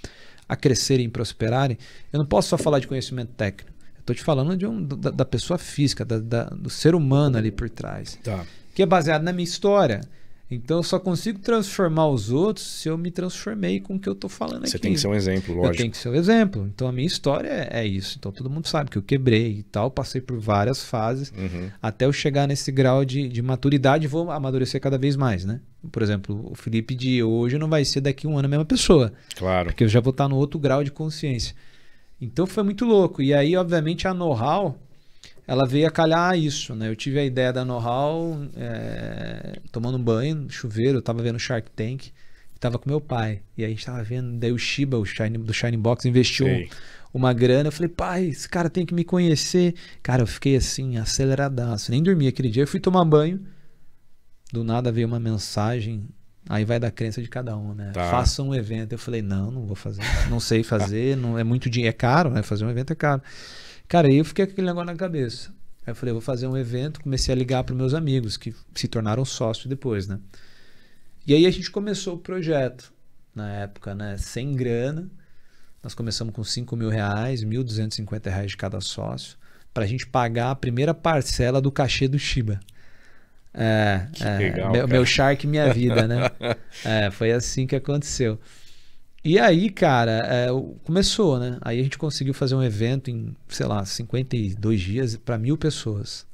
a crescerem e prosperarem, eu não posso só falar de conhecimento técnico. estou te falando de um, da, da pessoa física, da, da, do ser humano ali por trás. Tá. Que é baseado na minha história. Então eu só consigo transformar os outros se eu me transformei com o que eu estou falando Você aqui. Você tem que ser um exemplo, lógico. Eu tenho que ser um exemplo. Então a minha história é, é isso. Então todo mundo sabe que eu quebrei e tal, passei por várias fases uhum. até eu chegar nesse grau de, de maturidade vou amadurecer cada vez mais, né? Por exemplo, o Felipe de hoje não vai ser daqui a um ano a mesma pessoa. Claro. Porque eu já vou estar no outro grau de consciência. Então foi muito louco. E aí, obviamente, a know-how ela veio a calhar isso, né? Eu tive a ideia da know-how é, tomando um banho, chuveiro, eu tava vendo Shark Tank, tava com meu pai. E aí a gente tava vendo, daí o Shiba, o Shine, do Shining Box, investiu uma grana. Eu falei, pai, esse cara tem que me conhecer. Cara, eu fiquei assim, aceleradaço, nem dormi aquele dia. Eu fui tomar banho, do nada veio uma mensagem Aí vai da crença de cada um, né? Tá. Faça um evento. Eu falei, não, não vou fazer. Não sei fazer, não é muito dinheiro, é caro, né? Fazer um evento é caro. Cara, aí eu fiquei com aquele negócio na cabeça. Aí eu falei, vou fazer um evento, comecei a ligar para meus amigos, que se tornaram sócios depois, né? E aí a gente começou o projeto, na época, né? Sem grana. Nós começamos com 5 mil reais, 1.250 reais de cada sócio, para a gente pagar a primeira parcela do cachê do Shiba. É, que é legal, meu, meu Shark Minha Vida, né? é, foi assim que aconteceu. E aí, cara, é, começou, né? Aí a gente conseguiu fazer um evento em, sei lá, 52 dias para mil pessoas.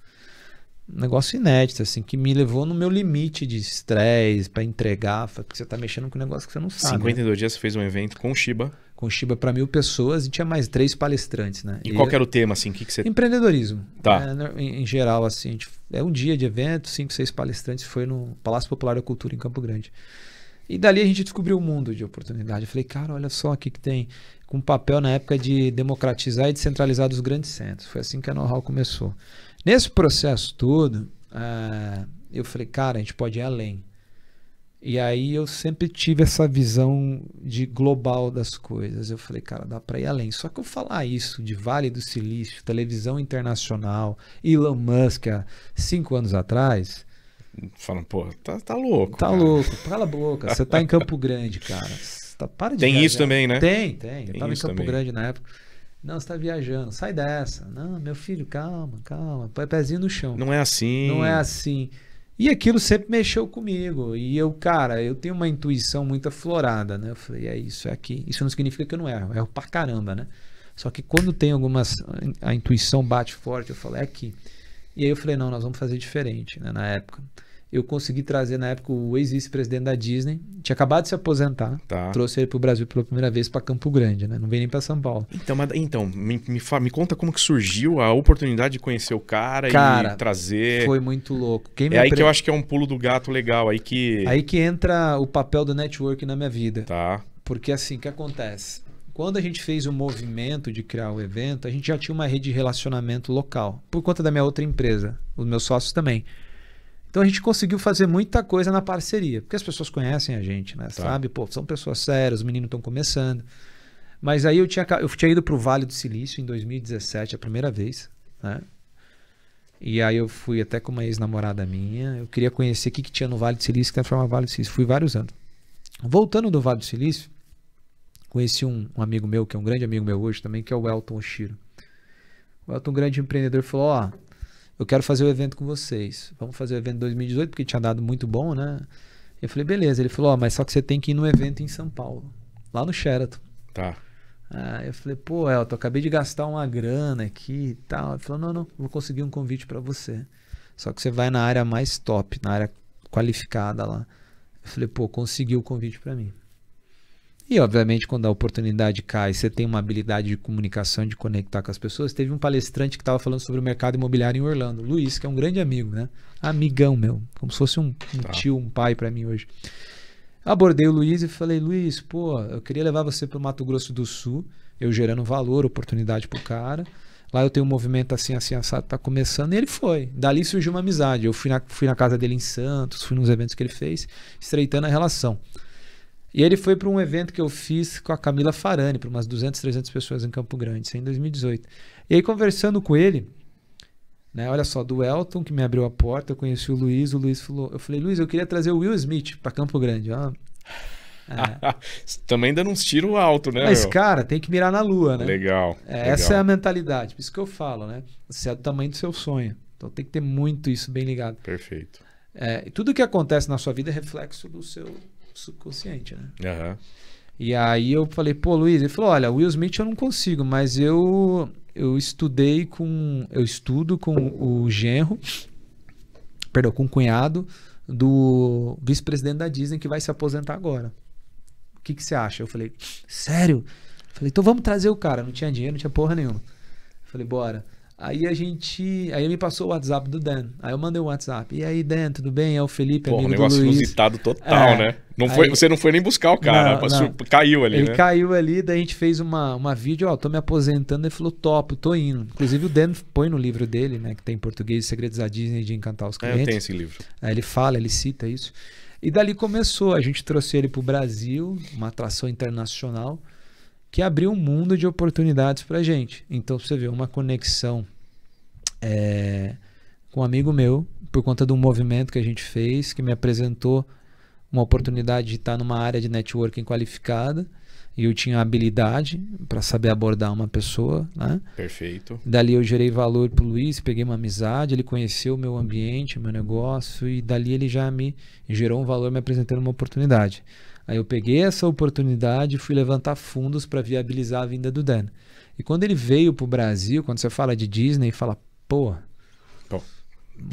Um negócio inédito, assim, que me levou no meu limite de estresse para entregar, porque você tá mexendo com um negócio que você não sabe. 52 né? dias você fez um evento com o Shiba. Com o Shiba para mil pessoas e tinha mais três palestrantes, né? E, e qual era o tema, assim? que, que você. Empreendedorismo. Tá. É, né, em, em, geral, assim, gente, é um dia de evento, cinco, seis palestrantes, foi no Palácio Popular da Cultura em Campo Grande. E dali a gente descobriu o um mundo de oportunidade. Eu falei, cara, olha só o que tem com papel na época de democratizar e descentralizar dos grandes centros. Foi assim que a know começou. Nesse processo todo, eh, eu falei, cara, a gente pode ir além. E aí eu sempre tive essa visão de global das coisas. Eu falei, cara, dá para ir além. Só que eu falar isso de Vale do Silício, televisão internacional, Elon Musk há cinco anos atrás, Falam, pô, tá, tá louco. Tá cara. louco, cala a boca. Você tá em Campo Grande, cara. tá, para de Tem viajar. isso também, né? Tem, tem. tem Eu tava em Campo também. Grande na época. Não, você tá viajando, sai dessa. Não, meu filho, calma, calma. põe Pezinho no chão. Não é assim. Não é assim. E aquilo sempre mexeu comigo. E eu, cara, eu tenho uma intuição muito aflorada, né? Eu falei, é isso, é aqui. Isso não significa que eu não erro, eu erro pra caramba, né? Só que quando tem algumas. A intuição bate forte, eu falo, é aqui. E aí eu falei, não, nós vamos fazer diferente, né, na época. Eu consegui trazer, na época, o ex-vice-presidente da Disney, tinha acabado de se aposentar, tá. trouxe ele para o Brasil pela primeira vez, para Campo Grande, né? Não veio nem para São Paulo. Então, mas, então me, me, me, conta como que surgiu a oportunidade de conhecer o cara, cara e trazer... foi muito louco. Quem é aí que eu acho que é um pulo do gato legal, aí que... Aí que entra o papel do network na minha vida. Tá. Porque assim, o que acontece? Quando a gente fez o movimento de criar o evento, a gente já tinha uma rede de relacionamento local, por conta da minha outra empresa, os meus sócios também. Então a gente conseguiu fazer muita coisa na parceria, porque as pessoas conhecem a gente, né? Tá. Sabe, pô, são pessoas sérias, os meninos estão começando. Mas aí eu tinha, eu tinha ido para o Vale do Silício em 2017, a primeira vez, né? E aí eu fui até com uma ex-namorada minha, eu queria conhecer o que, que tinha no Vale do Silício, que era é Vale do Silício. Fui vários anos. Voltando do Vale do Silício, Conheci um, um, amigo meu, que é um grande amigo meu hoje também, que é o Elton Oshiro. O Elton, um grande empreendedor, falou: Ó, oh, eu quero fazer o evento com vocês. Vamos fazer o evento 2018, porque tinha dado muito bom, né? Eu falei: beleza. Ele falou: Ó, oh, mas só que você tem que ir num evento em São Paulo, lá no Sheraton. Tá. Ah, eu falei, pô, Elton, acabei de gastar uma grana aqui e tal. Ele falou, não, não, vou conseguir um convite para você. Só que você vai na área mais top, na área qualificada lá. Eu falei, pô, conseguiu o convite para mim. E, obviamente, quando a oportunidade cai, você tem uma habilidade de comunicação, de conectar com as pessoas. Teve um palestrante que estava falando sobre o mercado imobiliário em Orlando, Luiz, que é um grande amigo, né? Amigão meu, como se fosse um, um tá. tio, um pai para mim hoje. Abordei o Luiz e falei: Luiz, pô, eu queria levar você para o Mato Grosso do Sul, eu gerando valor, oportunidade para o cara. Lá eu tenho um movimento assim, assim, assado, tá começando. E ele foi. Dali surgiu uma amizade. Eu fui na, fui na casa dele em Santos, fui nos eventos que ele fez, estreitando a relação. E ele foi para um evento que eu fiz com a Camila Farani, para umas 200, 300 pessoas em Campo Grande, isso em 2018. E aí, conversando com ele, né, olha só, do Elton, que me abriu a porta, eu conheci o Luiz, o Luiz falou, eu falei, Luiz, eu queria trazer o Will Smith para Campo Grande. ó". é. Também dando uns tiros alto, né? Mas, meu? cara, tem que mirar na lua, né? Legal, é, legal. Essa é a mentalidade, por isso que eu falo, né? Você é do tamanho do seu sonho. Então tem que ter muito isso bem ligado. Perfeito. É, tudo que acontece na sua vida é reflexo do seu subconsciente, né? Uhum. E aí eu falei, pô, Luiz, ele falou, olha, Will Smith eu não consigo, mas eu eu estudei com eu estudo com o genro, perdão, com o cunhado do vice-presidente da Disney que vai se aposentar agora. O que que você acha? Eu falei, sério? Eu falei, então vamos trazer o cara. Não tinha dinheiro, não tinha porra nenhuma. Eu falei, bora. Aí a gente. Aí me passou o WhatsApp do Dan. Aí eu mandei o um WhatsApp. E aí, Dan, tudo bem? É o Felipe, Pô, amigo um negócio do Luiz. inusitado total, é, né? Não aí, foi, você não foi nem buscar o cara, não, passou, não. caiu ali, ele né? caiu ali, daí a gente fez uma, uma vídeo, ó, tô me aposentando. Ele falou, top, tô indo. Inclusive o Dan põe no livro dele, né, que tem em português, Segredos da Disney de Encantar os é, Clientes. É, eu tenho esse livro. Aí ele fala, ele cita isso. E dali começou, a gente trouxe ele pro Brasil, uma atração internacional que abriu um mundo de oportunidades para gente. Então você vê uma conexão é, com um amigo meu, por conta de um movimento que a gente fez, que me apresentou uma oportunidade de estar numa área de networking qualificada e eu tinha habilidade para saber abordar uma pessoa, né? Perfeito. Dali eu gerei valor o Luiz, peguei uma amizade, ele conheceu o meu ambiente, meu negócio e dali ele já me gerou um valor me apresentando uma oportunidade. Aí eu peguei essa oportunidade e fui levantar fundos para viabilizar a vinda do Dan. E quando ele veio pro Brasil, quando você fala de Disney, fala, pô, pô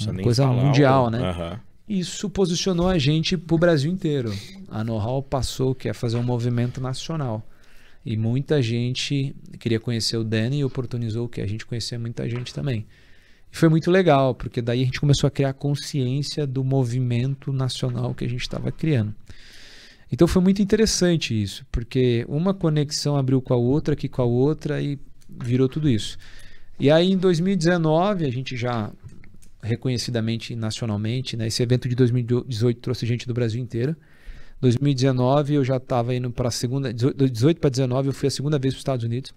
uma coisa mundial, algo. né? Uhum. Isso posicionou a gente pro Brasil inteiro. A Know-How passou que é fazer um movimento nacional. E muita gente queria conhecer o Dan e oportunizou que a gente conhecer muita gente também. E foi muito legal, porque daí a gente começou a criar consciência do movimento nacional que a gente estava criando. Então foi muito interessante isso, porque uma conexão abriu com a outra, aqui com a outra e virou tudo isso. E aí em 2019 a gente já reconhecidamente nacionalmente, né? Esse evento de 2018 trouxe gente do Brasil inteiro. 2019 eu já estava indo para a segunda, 18 para 19 eu fui a segunda vez para os Estados Unidos.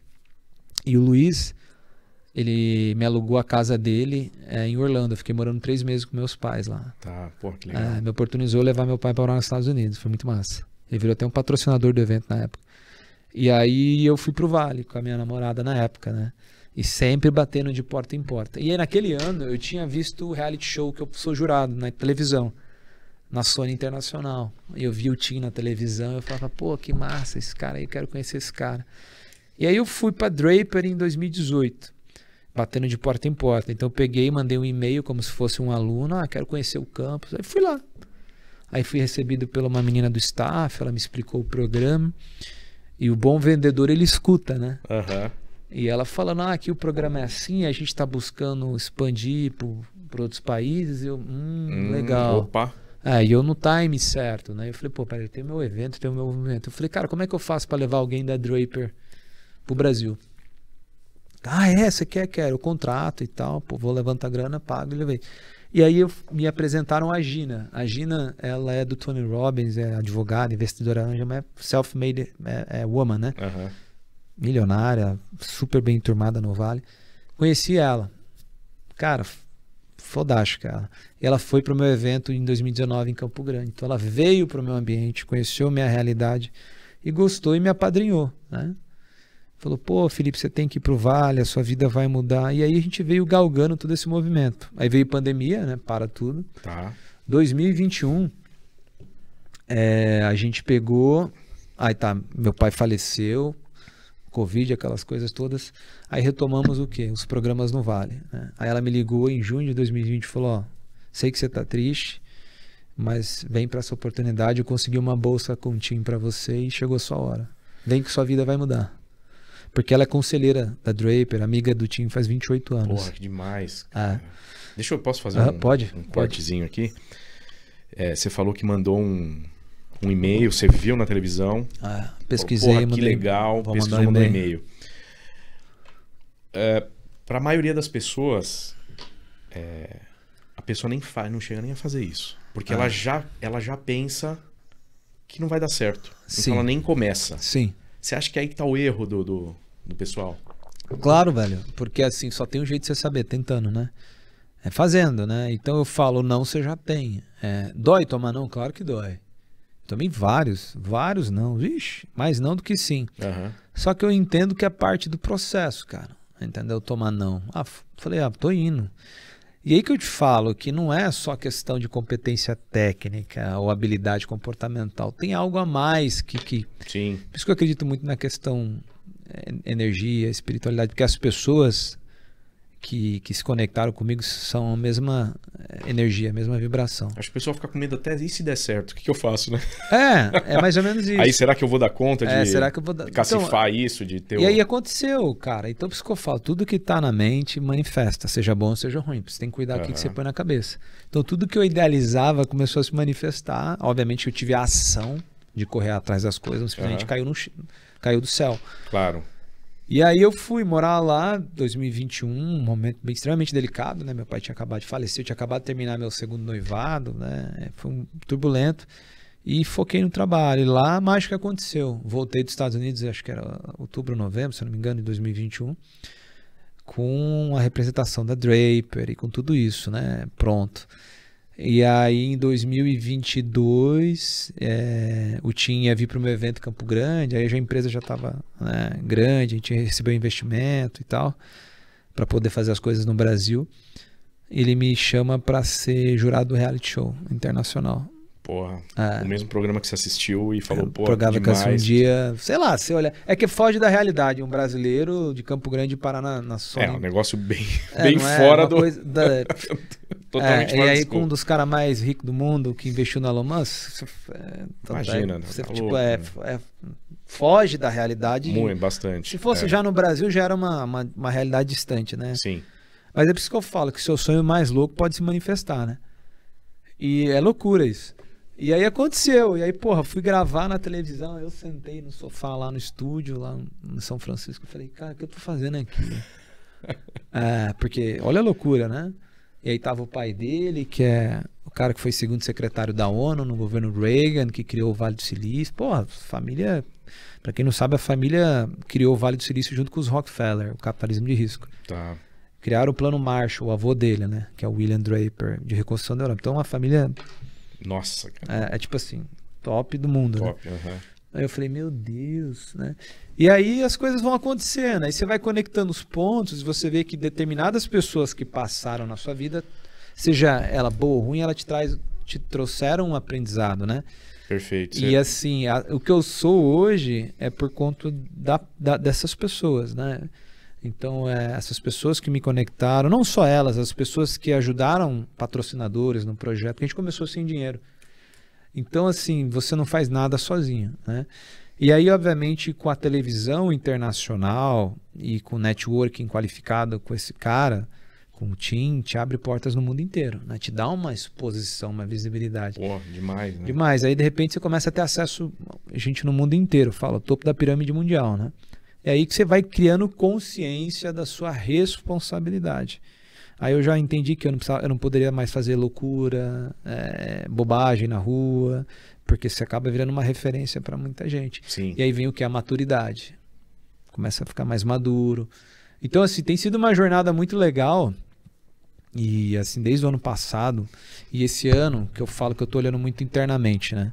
E o Luiz, ele me alugou a casa dele é, em Orlando. Eu fiquei morando três meses com meus pais lá. Tá, pô, que é, legal. É, me oportunizou levar meu pai para morar nos Estados Unidos. Foi muito massa. Ele virou até um patrocinador do evento na época. E aí eu fui pro Vale com a minha namorada na época, né? E sempre batendo de porta em porta. E aí naquele ano eu tinha visto o reality show que eu sou jurado na televisão, na Sony Internacional. E Eu vi o Tim na televisão, eu falava, pô, que massa esse cara aí, eu quero conhecer esse cara. E aí eu fui para Draper em 2018 batendo de porta em porta. Então eu peguei, mandei um e-mail como se fosse um aluno, ah, quero conhecer o campus. Aí fui lá. Aí fui recebido pela uma menina do staff, ela me explicou o programa. E o bom vendedor ele escuta, né? Uhum. E ela falando, ah, aqui o programa é assim, a gente está buscando expandir para outros países. Eu, hum, hum legal. Opa. É, e eu no time certo, né? Eu falei, pô, peraí, tem meu evento, tem o meu movimento. Eu falei, cara, como é que eu faço para levar alguém da Draper pro Brasil? Ah, é, você quer? Quero. O contrato e tal. Pô, vou levantar a grana, pago e levei. E aí eu, me apresentaram a Gina. A Gina, ela é do Tony Robbins, é advogada, investidora anjo, mas é self-made é, é, woman, né? Uhum. Milionária, super bem turmada no Vale. Conheci ela. Cara, fodástica ela. Ela foi pro meu evento em 2019 em Campo Grande. Então ela veio pro meu ambiente, conheceu minha realidade e gostou e me apadrinhou, né? Falou, pô, Felipe, você tem que ir pro Vale, a sua vida vai mudar. E aí a gente veio galgando todo esse movimento. Aí veio pandemia, né? Para tudo. Tá. 2021, é, a gente pegou. Aí tá, meu pai faleceu, Covid, aquelas coisas todas. Aí retomamos o quê? Os programas no Vale. Né? Aí ela me ligou em junho de 2020 e falou: Ó, sei que você tá triste, mas vem para essa oportunidade. Eu consegui uma bolsa com time para você e chegou a sua hora. Vem que sua vida vai mudar. Porque ela é conselheira da Draper, amiga do time, faz 28 anos. Porra, que demais. Ah. Deixa eu, posso fazer ah, um, pode, um cortezinho pode. aqui? É, você falou que mandou um, um e-mail, você viu na televisão. Ah, pesquisei. Porra, mandei, que legal, pesquisou, mandou um e-mail. É, Para a maioria das pessoas, é, a pessoa nem faz, não chega nem a fazer isso. Porque ah. ela, já, ela já pensa que não vai dar certo. Então Sim. Então ela nem começa. Sim. Você acha que é aí que tá o erro do, do, do pessoal? Claro, velho. Porque assim, só tem um jeito de você saber, tentando, né? É fazendo, né? Então eu falo, não, você já tem. É, dói tomar não? Claro que dói. Tomei vários, vários não. Vixe, mais não do que sim. Uhum. Só que eu entendo que é parte do processo, cara. Entendeu? Tomar não. Ah, falei, ah, tô indo. E aí que eu te falo que não é só questão de competência técnica ou habilidade comportamental. Tem algo a mais que. que... Sim. Por isso que eu acredito muito na questão é, energia, espiritualidade, porque as pessoas que, que, se conectaram comigo são a mesma é, energia, a mesma vibração. Acho que o pessoal fica com medo até e se der certo, o que, que, eu faço, né? É, é mais ou menos isso. aí será que eu vou dar conta é, de, é, será que eu vou dar... cacifar então, isso? De ter e aí aconteceu, cara. Então, por isso que eu falo, tudo que está na mente manifesta, seja bom ou seja ruim. Você tem que cuidar do que você põe na cabeça. Então, tudo que eu idealizava começou a se manifestar. Obviamente, eu tive a ação de correr atrás das coisas, simplesmente uhum. caiu no caiu do céu. Claro. E aí eu fui morar lá, 2021, um momento bem, extremamente delicado, né? Meu pai tinha acabado de falecer, eu tinha acabado de terminar meu segundo noivado, né? Foi um turbulento. E foquei no trabalho. E lá a mágica aconteceu. Voltei dos Estados Unidos, acho que era outubro, novembro, se eu não me engano, de 2021, com a representação da Draper e com tudo isso, né? Pronto. E aí em 2022 é, eh, o Tim ia vir para o meu evento Campo Grande, aí a empresa já estava né, grande, a gente recebeu investimento e tal para poder fazer as coisas no Brasil. Ele me chama para ser jurado do reality show internacional. Porra, é. o mesmo programa que você assistiu e falou, é, pô, programa demais. um dia, sei lá, você olha, é que foge da realidade, um brasileiro de Campo Grande, Paraná, na Sony. É, um negócio bem, é, bem é fora do... Coisa da... Totalmente é, E aí, com um dos caras mais ricos do mundo que investiu na Elon é, tá imagina, né? Você, tá tipo, é, né? é, foge da realidade. Muito, bastante. Se fosse é. já no Brasil, já era uma, uma, uma realidade distante, né? Sim. Mas é por isso que eu falo que seu sonho mais louco pode se manifestar, né? E é loucura isso. E aí aconteceu. E aí, porra, fui gravar na televisão. Eu sentei no sofá lá no estúdio, lá em São Francisco. Falei, cara, o que eu tô fazendo aqui? é, porque olha a loucura, né? E aí tava o pai dele, que é o cara que foi segundo secretário da ONU no governo Reagan, que criou o Vale do Silício. Porra, família. Para quem não sabe, a família criou o Vale do Silício junto com os Rockefeller, o capitalismo de risco. Tá. Criaram o Plano Marshall, o avô dele, né? Que é o William Draper, de reconstrução da Europa. Então, uma família. Nossa, cara. É, é tipo assim, top do mundo. Né? Top, né? Aí eu falei, meu Deus, né? E aí as coisas vão acontecendo, aí você vai conectando os pontos, e você vê que determinadas pessoas que passaram na sua vida, seja ela boa ou ruim, ela te traz te trouxeram um aprendizado, né? Perfeito. E assim, a, o que eu sou hoje é por conta da, da, dessas pessoas, né? Então, é, essas pessoas que me conectaram, não só elas, as pessoas que ajudaram patrocinadores no projeto, que a gente começou sem dinheiro. Então, assim, você não faz nada sozinho, né? E aí, obviamente, com a televisão internacional e com o networking qualificado com esse cara, com o Tim, te abre portas no mundo inteiro, né? Te dá uma exposição, uma visibilidade. Pô, demais, né? Demais. Aí, de repente, você começa a ter acesso, a gente no mundo inteiro, fala, topo da pirâmide mundial, né? É aí que você vai criando consciência da sua responsabilidade. Aí eu já entendi que eu não, precisava, eu não poderia mais fazer loucura, é, bobagem na rua, porque você acaba virando uma referência para muita gente. Sim. E aí vem o que? A maturidade. Começa a ficar mais maduro. Então, assim, tem sido uma jornada muito legal. E, assim, desde o ano passado e esse ano, que eu falo que eu estou olhando muito internamente, né?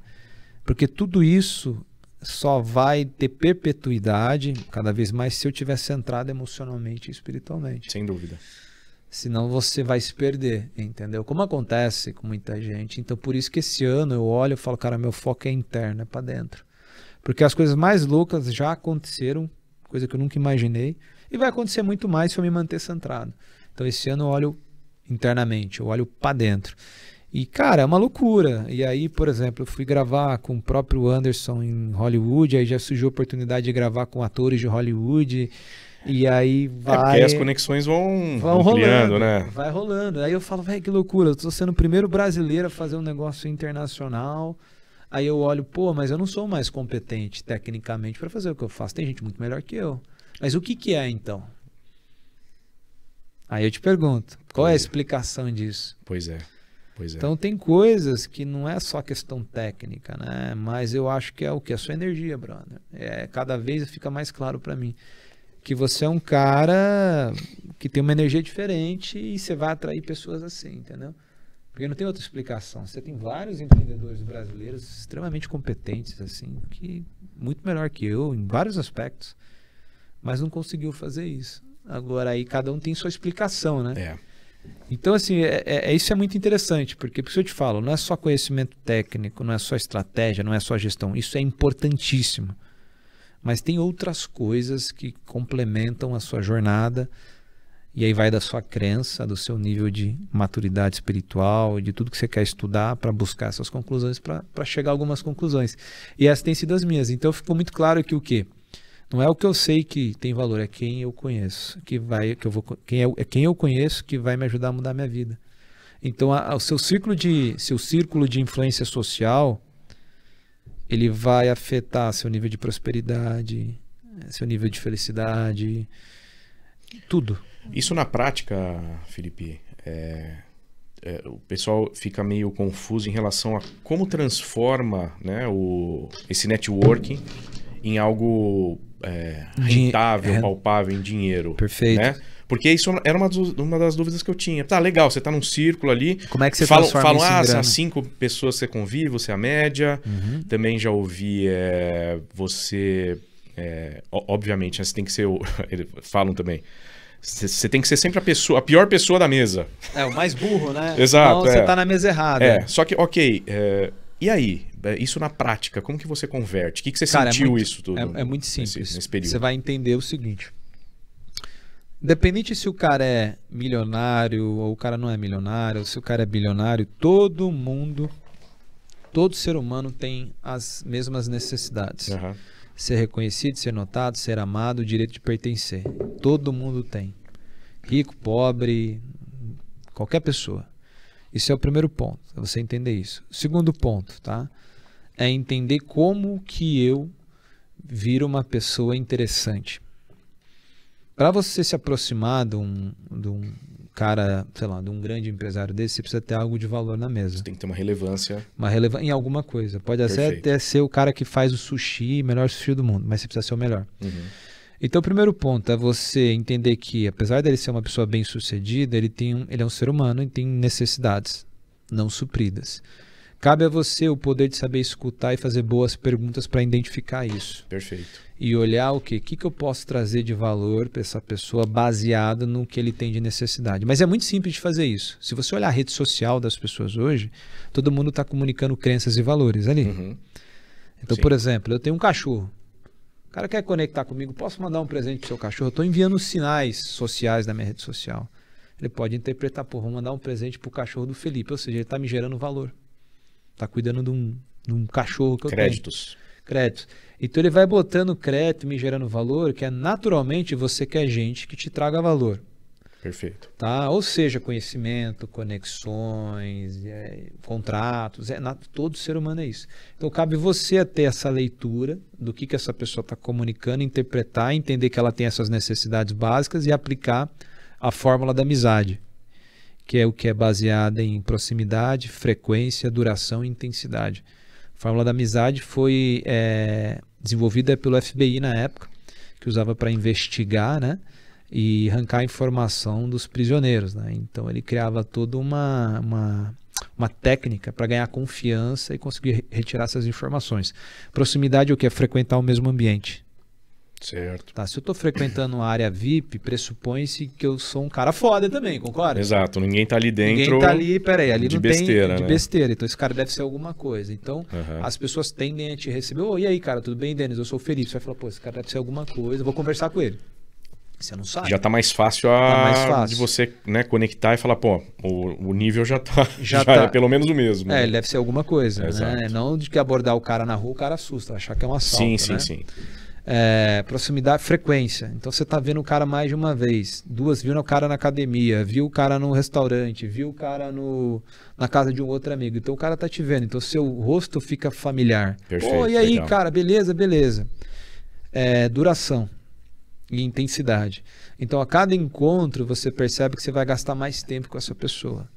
Porque tudo isso só vai ter perpetuidade cada vez mais se eu tiver centrado emocionalmente e espiritualmente. Sem dúvida. Senão você vai se perder, entendeu? Como acontece com muita gente. Então, por isso que esse ano eu olho e falo, cara, meu foco é interno, é pra dentro. Porque as coisas mais loucas já aconteceram, coisa que eu nunca imaginei. E vai acontecer muito mais se eu me manter centrado. Então, esse ano eu olho internamente, eu olho para dentro. E, cara, é uma loucura. E aí, por exemplo, eu fui gravar com o próprio Anderson em Hollywood, aí já surgiu a oportunidade de gravar com atores de Hollywood. E aí é, vai. É as conexões vão, vão rolando, né? Vai rolando. Aí eu falo, velho, que loucura, eu tô sendo o primeiro brasileiro a fazer um negócio internacional. Aí eu olho, pô, mas eu não sou mais competente tecnicamente para fazer o que eu faço. Tem gente muito melhor que eu. Mas o que, que é então? Aí eu te pergunto, qual é a é. explicação disso? Pois é. Pois é. Então tem coisas que não é só questão técnica, né? Mas eu acho que é o que a sua energia, brother. É, cada vez fica mais claro para mim que você é um cara que tem uma energia diferente e você vai atrair pessoas assim, entendeu? Porque não tem outra explicação. Você tem vários empreendedores brasileiros extremamente competentes, assim, que muito melhor que eu em vários aspectos, mas não conseguiu fazer isso. Agora aí cada um tem sua explicação, né? É. Então, assim, é, é, é isso é muito interessante, porque, por isso eu te falo, não é só conhecimento técnico, não é só estratégia, não é só gestão. Isso é importantíssimo mas tem outras coisas que complementam a sua jornada. E aí vai da sua crença, do seu nível de maturidade espiritual, de tudo que você quer estudar para buscar essas conclusões, para chegar a algumas conclusões. E essas têm sido as minhas. Então ficou muito claro que o quê? Não é o que eu sei que tem valor, é quem eu conheço, que vai, que eu vou, quem é, é quem eu conheço que vai me ajudar a mudar a minha vida. Então, a, a, o seu círculo de, seu círculo de influência social, ele vai afetar seu nível de prosperidade, seu nível de felicidade, tudo. Isso na prática, Felipe, é, é, o pessoal fica meio confuso em relação a como transforma né, o, esse networking em algo é, rentável, é. palpável, em dinheiro. Perfeito. Né? Porque isso era uma, uma das dúvidas que eu tinha. Tá, legal, você tá num círculo ali. Como é que você falam, falam ah, grana? cinco pessoas você convive, você é a média. Uhum. Também já ouvi é, você. É, obviamente, né, você tem que ser. eles falam também. Você tem que ser sempre a pessoa, a pior pessoa da mesa. É, o mais burro, né? Exato. Então, é. você tá na mesa errada. É, só que, ok. É, e aí? É, isso na prática, como que você converte? O que, que você Cara, é sentiu é muito, isso tudo? É, é muito simples. Nesse, nesse período? Você vai entender o seguinte. Independente se o cara é milionário ou o cara não é milionário, ou se o cara é bilionário, todo mundo, todo ser humano tem as mesmas necessidades. Uhum. Ser reconhecido, ser notado, ser amado, o direito de pertencer. Todo mundo tem. Rico, pobre, qualquer pessoa. Isso é o primeiro ponto, é você entender isso. O segundo ponto, tá? É entender como que eu viro uma pessoa interessante para você se aproximar de um, de um cara, sei lá, de um grande empresário desse, você precisa ter algo de valor na mesa. Você tem que ter uma relevância. Uma relevância em alguma coisa. Pode até ser o cara que faz o sushi, melhor sushi do mundo, mas você precisa ser o melhor. Uhum. Então, o primeiro ponto é você entender que, apesar dele ser uma pessoa bem sucedida, ele, tem um, ele é um ser humano e tem necessidades não supridas. Cabe a você o poder de saber escutar e fazer boas perguntas para identificar isso. Perfeito. E olhar o que, o que, que eu posso trazer de valor para essa pessoa baseado no que ele tem de necessidade. Mas é muito simples de fazer isso. Se você olhar a rede social das pessoas hoje, todo mundo está comunicando crenças e valores ali. Uhum. Então, Sim. por exemplo, eu tenho um cachorro. O cara quer conectar comigo, posso mandar um presente pro seu cachorro? Eu estou enviando sinais sociais da minha rede social. Ele pode interpretar, pô, vou mandar um presente pro cachorro do Felipe, ou seja, ele está me gerando valor tá cuidando de um, de um cachorro que eu Créditos. tenho. Créditos. Então ele vai botando crédito, me gerando valor, que é naturalmente você quer é gente que te traga valor. Perfeito. Tá? Ou seja, conhecimento, conexões, é, contratos, é, todo ser humano é isso. Então cabe você ter essa leitura do que, que essa pessoa está comunicando, interpretar, entender que ela tem essas necessidades básicas e aplicar a fórmula da amizade que é o que é baseada em proximidade, frequência, duração e intensidade. A fórmula da amizade foi é, desenvolvida pelo FBI na época, que usava para investigar né, e arrancar informação dos prisioneiros. Né? Então ele criava toda uma, uma, uma técnica para ganhar confiança e conseguir retirar essas informações. Proximidade é o que? É frequentar o mesmo ambiente. Certo. Tá, se eu estou frequentando uma área VIP, pressupõe-se que eu sou um cara foda também, concorda? Exato, ninguém está ali dentro. Ninguém está ali, peraí, ali de não besteira, tem de né? besteira. Então esse cara deve ser alguma coisa. Então uhum. as pessoas tendem a te receber. Ô, oh, e aí, cara, tudo bem, Denis? Eu sou o Felipe. Você vai falar, pô, esse cara deve ser alguma coisa, eu vou conversar com ele. Você não sabe. Já está mais fácil, a... Tá mais fácil. de você né, conectar e falar, pô, o, o nível já está Já, já é tá. é pelo menos o mesmo. É, né? ele deve ser alguma coisa, é, né? Não de que abordar o cara na rua, o cara assusta, achar que é um assalto. Sim, sim, né? sim. É, proximidade, frequência. Então você está vendo o cara mais de uma vez, duas, viu o cara na academia, viu o cara no restaurante, viu o cara no, na casa de um outro amigo. Então o cara tá te vendo, então seu rosto fica familiar. Perfeito, e aí, legal. cara, beleza, beleza. É, duração e intensidade. Então a cada encontro você percebe que você vai gastar mais tempo com essa pessoa.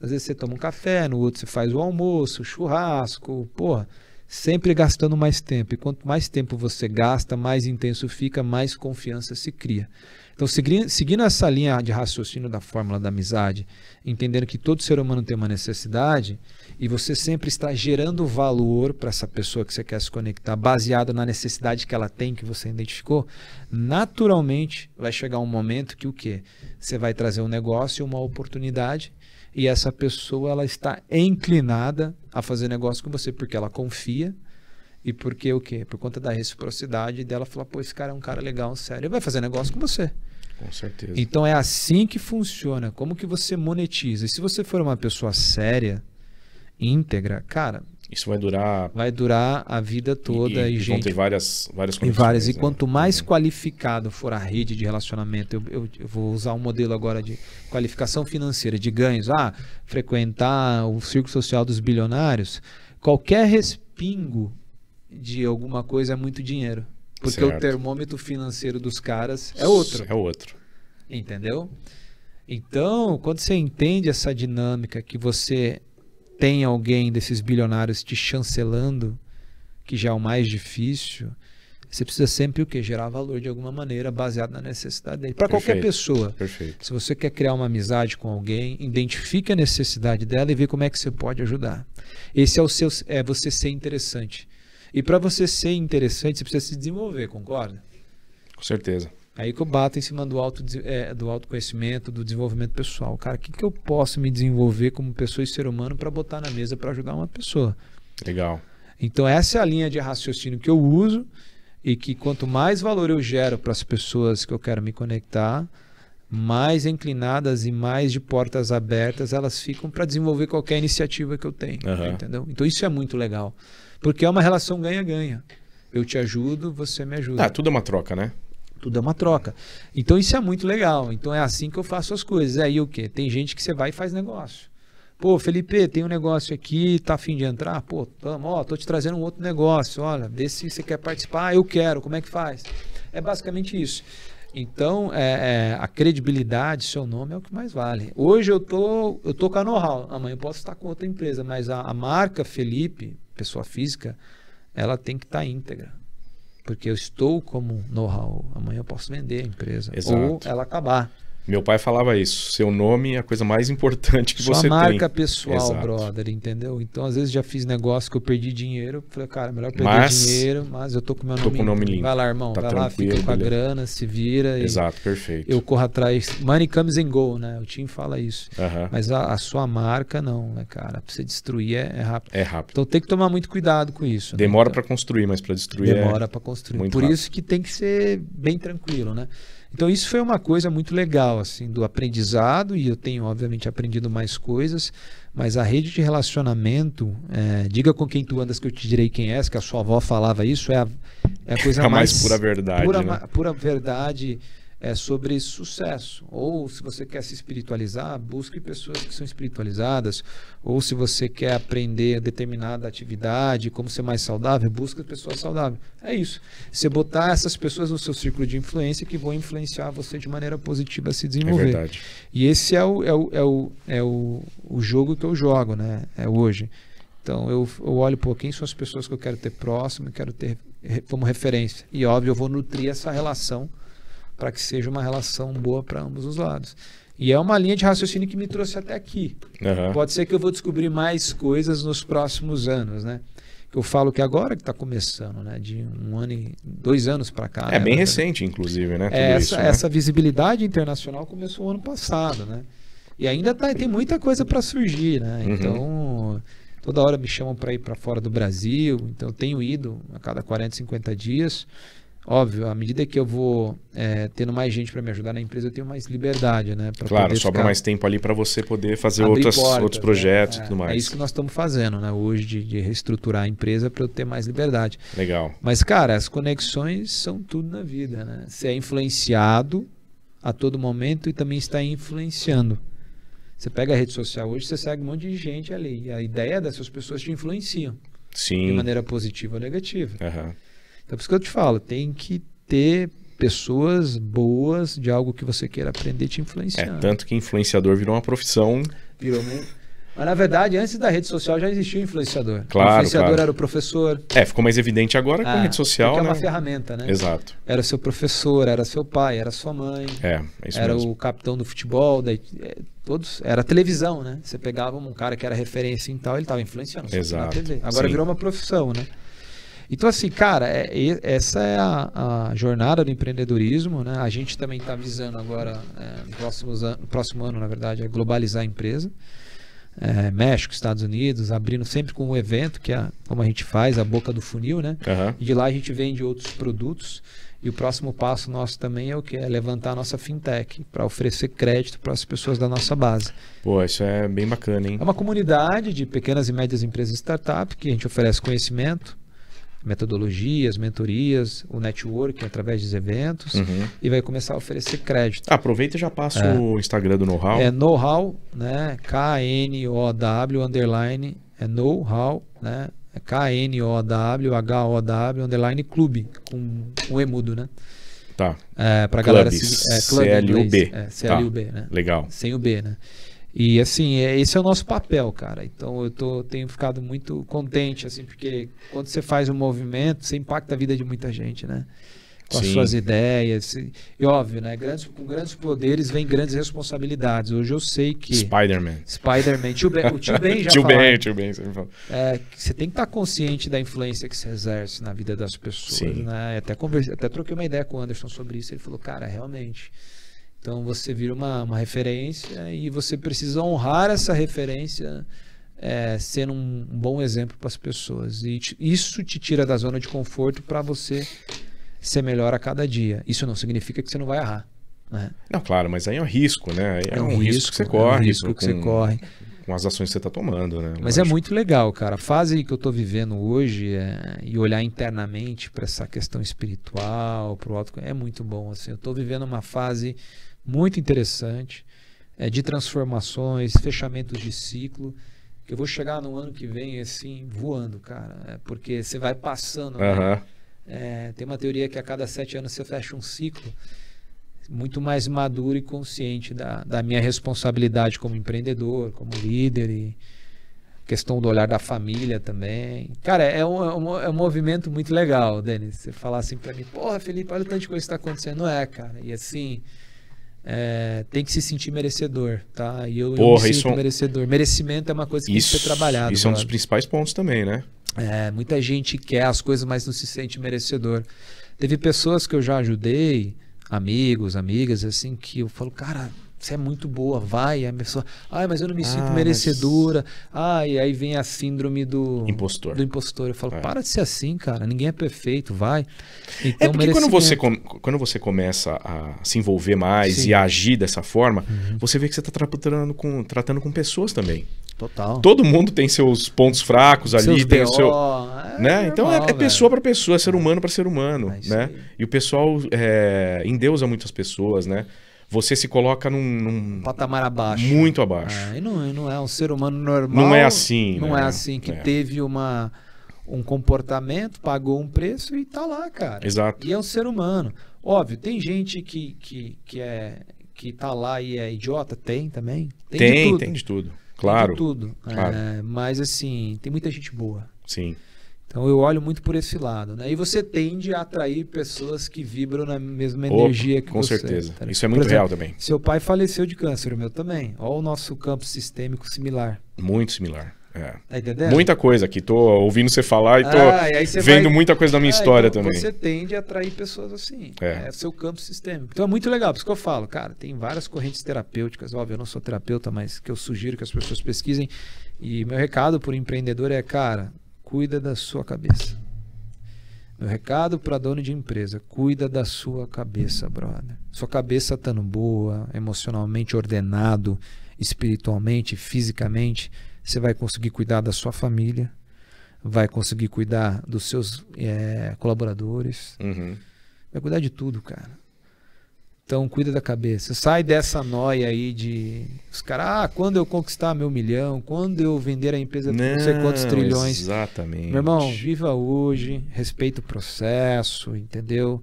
Às vezes você toma um café, no outro você faz o almoço, churrasco, porra sempre gastando mais tempo. E quanto mais tempo você gasta, mais intenso fica, mais confiança se cria. Então, seguindo essa linha de raciocínio da fórmula da amizade, entendendo que todo ser humano tem uma necessidade e você sempre está gerando valor para essa pessoa que você quer se conectar, baseado na necessidade que ela tem, que você identificou, naturalmente vai chegar um momento que o quê? Você vai trazer um negócio, uma oportunidade e essa pessoa ela está inclinada a fazer negócio com você porque ela confia e porque o quê? Por conta da reciprocidade dela falar, pô, esse cara é um cara legal, sério, ele vai fazer negócio com você. Com certeza. Então é assim que funciona. Como que você monetiza? E se você for uma pessoa séria, íntegra, cara, isso vai durar. Vai durar a vida toda e, e, e gente. Vão ter várias, várias E várias. E né? quanto mais uhum. qualificado for a rede de relacionamento, eu, eu, eu, vou usar um modelo agora de qualificação financeira, de ganhos. Ah, frequentar o círculo social dos bilionários, qualquer respingo de alguma coisa é muito dinheiro. Porque certo. o termômetro financeiro dos caras é outro. É outro. Entendeu? Então, quando você entende essa dinâmica que você tem alguém desses bilionários te chancelando, que já é o mais difícil, você precisa sempre o quê? Gerar valor de alguma maneira, baseado na necessidade dele. Para qualquer pessoa. Perfeito. Se você quer criar uma amizade com alguém, identifique a necessidade dela e vê como é que você pode ajudar. Esse é o seu é você ser interessante. E para você ser interessante, você precisa se desenvolver, concorda? Com certeza. Aí que eu bato em cima do, auto, é, do autoconhecimento, do desenvolvimento pessoal. Cara, o que, que eu posso me desenvolver como pessoa e ser humano para botar na mesa para ajudar uma pessoa? Legal. Então, essa é a linha de raciocínio que eu uso e que quanto mais valor eu gero para as pessoas que eu quero me conectar, mais inclinadas e mais de portas abertas elas ficam para desenvolver qualquer iniciativa que eu tenho. Uhum. Entendeu? Então, isso é muito legal. Porque é uma relação ganha-ganha. Eu te ajudo, você me ajuda. Ah, tudo é uma troca, né? Tudo é uma troca. Então isso é muito legal. Então é assim que eu faço as coisas. Aí o que? Tem gente que você vai e faz negócio. Pô, Felipe, tem um negócio aqui, tá afim de entrar? Pô, tamo, ó, tô te trazendo um outro negócio. Olha, vê se você quer participar. Eu quero. Como é que faz? É basicamente isso. Então, é, é, a credibilidade, seu nome é o que mais vale. Hoje eu tô, eu tô com a know-how, amanhã eu posso estar com outra empresa, mas a, a marca Felipe, pessoa física, ela tem que estar tá íntegra. Porque eu estou como know-how. Amanhã eu posso vender a empresa. Exato. Ou ela acabar. Meu pai falava isso. Seu nome é a coisa mais importante que Sua você tem. Sua marca pessoal, Exato. brother, entendeu? Então, às vezes já fiz negócio que eu perdi dinheiro. Falei, cara, melhor perder mas, dinheiro, mas eu tô com meu nome, tô com nome limpo. Vai lá, irmão, tá vai lá, fica com a beleza. grana, se vira. Exato, perfeito. Eu corro atrás. Money comes and go, né? O time fala isso. Mas a, a, sua marca, não, né, cara? Pra você destruir é, é, rápido. É rápido. Então tem que tomar muito cuidado com isso. Né? Demora né? Então, para construir, mas para destruir é Demora é... para construir. Muito Por rápido. isso que tem que ser bem tranquilo, né? Então isso foi uma coisa muito legal assim do aprendizado e eu tenho obviamente aprendido mais coisas, mas a rede de relacionamento, é, diga com quem tu andas que eu te direi quem és, que a sua avó falava isso é a, é a coisa é mais, mais, pura verdade, pura, né? pura verdade é sobre sucesso. Ou se você quer se espiritualizar, busque pessoas que são espiritualizadas. Ou se você quer aprender determinada atividade, como ser mais saudável, busque pessoas saudáveis. É isso. Você botar essas pessoas no seu círculo de influência que vão influenciar você de maneira positiva a se desenvolver. É verdade. E esse é o, é o, é o, é o, o jogo que eu jogo, né? É hoje. Então eu, eu olho, por quem são as pessoas que eu quero ter próximo, quero ter como referência. E óbvio, eu vou nutrir essa relação para que seja uma relação boa para ambos os lados. E é uma linha de raciocínio que me trouxe até aqui. Uhum. Pode ser que eu vou descobrir mais coisas nos próximos anos, né? eu falo que agora que está começando, né? De um ano e dois anos para cá. É né? bem recente, inclusive, né? essa, isso, né? essa visibilidade internacional começou o ano passado, né? E ainda tá, tem muita coisa para surgir, né? Uhum. Então, toda hora me chamam para ir para fora do Brasil, então tenho ido a cada 40, 50 dias. Óbvio, à medida que eu vou é, tendo mais gente para me ajudar na empresa, eu tenho mais liberdade, né? claro, sobra mais tempo ali para você poder fazer outros outros né, projetos né? é, e tudo mais. É isso que nós estamos fazendo, né? Hoje, de, de reestruturar a empresa para eu ter mais liberdade. Legal. Mas, cara, as conexões são tudo na vida, né? Você é influenciado a todo momento e também está influenciando. Você pega a rede social hoje, você segue um monte de gente ali. E a ideia dessas pessoas te influenciam. Sim. De maneira positiva ou negativa. Aham. Uhum. Então, por isso que eu te falo, tem que ter pessoas boas de algo que você queira aprender te é, influenciando. É, tanto que influenciador virou uma profissão. Virou muito. Mas na verdade, antes da rede social já existia o influenciador. Claro. O influenciador claro. era o professor. É, ficou mais evidente agora com a ah, rede social. Porque né? é uma né? ferramenta, né? Exato. Era seu professor, era seu pai, era sua mãe. É, é isso Era mesmo. o capitão do futebol, daí, é, todos. Era televisão, né? Você pegava um cara que era referência em tal, ele estava influenciando. Exato. Agora Sim. virou uma profissão, né? Então, assim, cara, é, essa é a, a, jornada do empreendedorismo. Né? A gente também está visando agora, é, no, próximos no próximo ano, na verdade, é globalizar a empresa. É, México, Estados Unidos, abrindo sempre com um evento, que é como a gente faz, a boca do funil, né? Uhum. E de lá a gente vende outros produtos. E o próximo passo nosso também é o que? É levantar a nossa fintech para oferecer crédito para as pessoas da nossa base. Pô, isso é bem bacana, hein? É uma comunidade de pequenas e médias empresas startup que a gente oferece conhecimento, metodologias, mentorias, o networking através dos eventos uhum. e vai começar a oferecer crédito. Ah, aproveita e já passa é. o Instagram do Know-How. É Know-How, né? K-N-O-W underline, é Know-How, né? É K-N-O-W, H-O-W underline clube, com um emudo, né? Tá. É, para galera seguir. É, C-L-U-B. É, C-L-U-B, tá. né? Legal. Sem o B, né? E assim, é, esse é o nosso papel, cara. Então eu tô, tenho ficado muito contente, assim, porque quando você faz um movimento, você impacta a vida de muita gente, né? Com Sim. as suas ideias. E óbvio, né? Grandes, com grandes poderes vem grandes responsabilidades. Hoje eu sei que. Spider-Man. Spider-Man. Tio Ben, o tio Ben já tio falou. Ben, né? tio Ben, você me falou. É, você tem que estar consciente da influência que você exerce na vida das pessoas, Sim. né? Até, converse, até troquei uma ideia com o Anderson sobre isso. Ele falou, cara, realmente. Então você vira uma, uma referência e você precisa honrar essa referência é, sendo um, um bom exemplo para as pessoas. E isso te tira da zona de conforto para você ser melhor a cada dia. Isso não significa que você não vai errar. Né? Não, claro, mas aí é um risco, né? É, é, um, risco, risco que você corre. É um risco com, que você corre. Com as ações que você está tomando, né? Mas é Lógico. é muito legal, cara. A fase que eu estou vivendo hoje é... e olhar internamente para essa questão espiritual, para o outro é muito bom. Assim, eu estou vivendo uma fase muito interessante, é, de transformações, fechamentos de ciclo. Que eu vou chegar no ano que vem assim, voando, cara. É porque você vai passando. Uhum. Né? É, tem uma teoria que a cada sete anos você fecha um ciclo muito mais maduro e consciente da, da minha responsabilidade como empreendedor, como líder e questão do olhar da família também. Cara, é um, é um, é movimento muito legal, Denis. Você falar assim para mim, porra, Felipe, olha o tanto de coisa que está acontecendo. Não é, cara. E assim, é, tem que se sentir merecedor, tá? E eu, Porra, eu me sinto isso... É merecedor. Merecimento é uma coisa que isso, tem que ser trabalhada. Isso é um dos principais pontos também, né? É, muita gente quer as coisas, mas não se sente merecedor. Teve pessoas que eu já ajudei, amigos, amigas, assim, que eu falo, cara, você é muito boa, vai. Aí a pessoa, ai, mas eu não me ah, sinto merecedora. Mas... Ai, aí vem a síndrome do impostor. Do impostor. Eu falo, é. para de ser assim, cara. Ninguém é perfeito, vai. É então, é porque quando você, quando você começa a se envolver mais Sim. e a agir dessa forma, uhum. você vê que você está tratando com, tratando com pessoas também. Total. Todo mundo tem seus pontos fracos ali, seus tem o seu, é né? É então, normal, então é, é pessoa para pessoa, é ser é. humano para ser humano, né? E o pessoal é, endeusa muitas pessoas, né? você se coloca num, num um patamar abaixo. Muito né? abaixo. É, e não, não é um ser humano normal. Não é assim. Não né? é assim que é. teve uma um comportamento, pagou um preço e tá lá, cara. Exato. E é um ser humano. Óbvio, tem gente que que, que é que tá lá e é idiota, tem também. Tem, tem de tudo. Tem de tudo. Claro. Tem de tudo. Claro. É, mas assim, tem muita gente boa. Sim. Então eu olho muito por esse lado, né? E você tende a atrair pessoas que vibram na mesma Opa, energia que com você. Com certeza. Tá Isso é muito exemplo, real também. Seu pai faleceu de câncer, o meu também. Olha o nosso campo sistêmico similar. Muito similar. É. Tá muita coisa aqui. Tô ouvindo você falar e tô ah, e vendo vai... muita coisa da minha ah, história então também. Você tende a atrair pessoas assim. É. é. seu campo sistêmico. Então é muito legal. Por isso que eu falo, cara, tem várias correntes terapêuticas. Óbvio, eu não sou terapeuta, mas que eu sugiro que as pessoas pesquisem. E meu recado para empreendedor é, cara, cuida da sua cabeça. Meu recado para dono de empresa: cuida da sua cabeça, brother. Sua cabeça estando tá boa, emocionalmente ordenado, espiritualmente, fisicamente, você vai conseguir cuidar da sua família, vai conseguir cuidar dos seus é, colaboradores, uhum. vai cuidar de tudo, cara. Então cuida da cabeça. Sai dessa noia aí de os caras, ah, quando eu conquistar meu milhão, quando eu vender a empresa por não sei quantos trilhões. Exatamente. Meu irmão, viva hoje, respeita o processo, entendeu?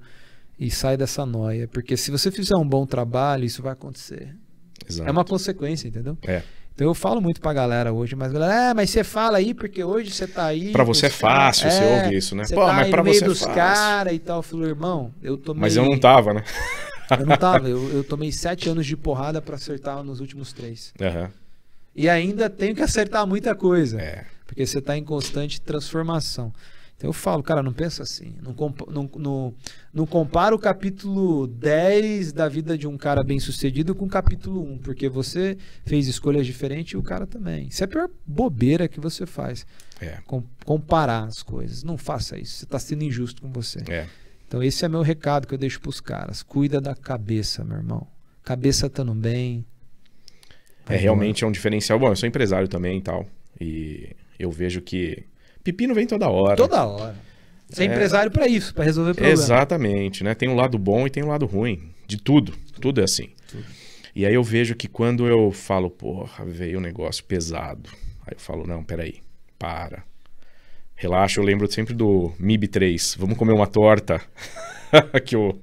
E sai dessa noia, porque se você fizer um bom trabalho, isso vai acontecer. Exato. É uma consequência, entendeu? É. Então eu falo muito pra galera hoje, mas galera, é, mas você fala aí porque hoje você tá aí. Pra você é tá fácil, cara, você é, ouve isso, né? Pô, tá mas pra no meio você é dos é fácil. cara e tal, eu irmão, eu tô meio... Mas eu não tava, né? Eu não tava. eu, eu tomei sete anos de porrada para acertar nos últimos três. Uhum. E ainda tenho que acertar muita coisa. É. Porque você está em constante transformação. Então eu falo, cara, não pensa assim. Não, compa não, não, não compara o capítulo 10 da vida de um cara bem sucedido com o capítulo 1, porque você fez escolhas diferentes e o cara também. Isso é a pior bobeira que você faz. É. Com comparar as coisas. Não faça isso. Você está sendo injusto com você. É. Então esse é meu recado que eu deixo para os caras. Cuida da cabeça, meu irmão. Cabeça estando bem. É realmente é um diferencial. Bom, eu sou empresário também e tal. E eu vejo que pepino vem toda hora. Toda hora. Você é, é empresário para isso, para resolver problemas. Exatamente, né? Tem um lado bom e tem um lado ruim. De tudo. Tudo é assim. Tudo. E aí eu vejo que quando eu falo, porra, veio um negócio pesado. Aí eu falo, não, peraí, para. Relaxa, eu lembro sempre do MIB3. Vamos comer uma torta. que o,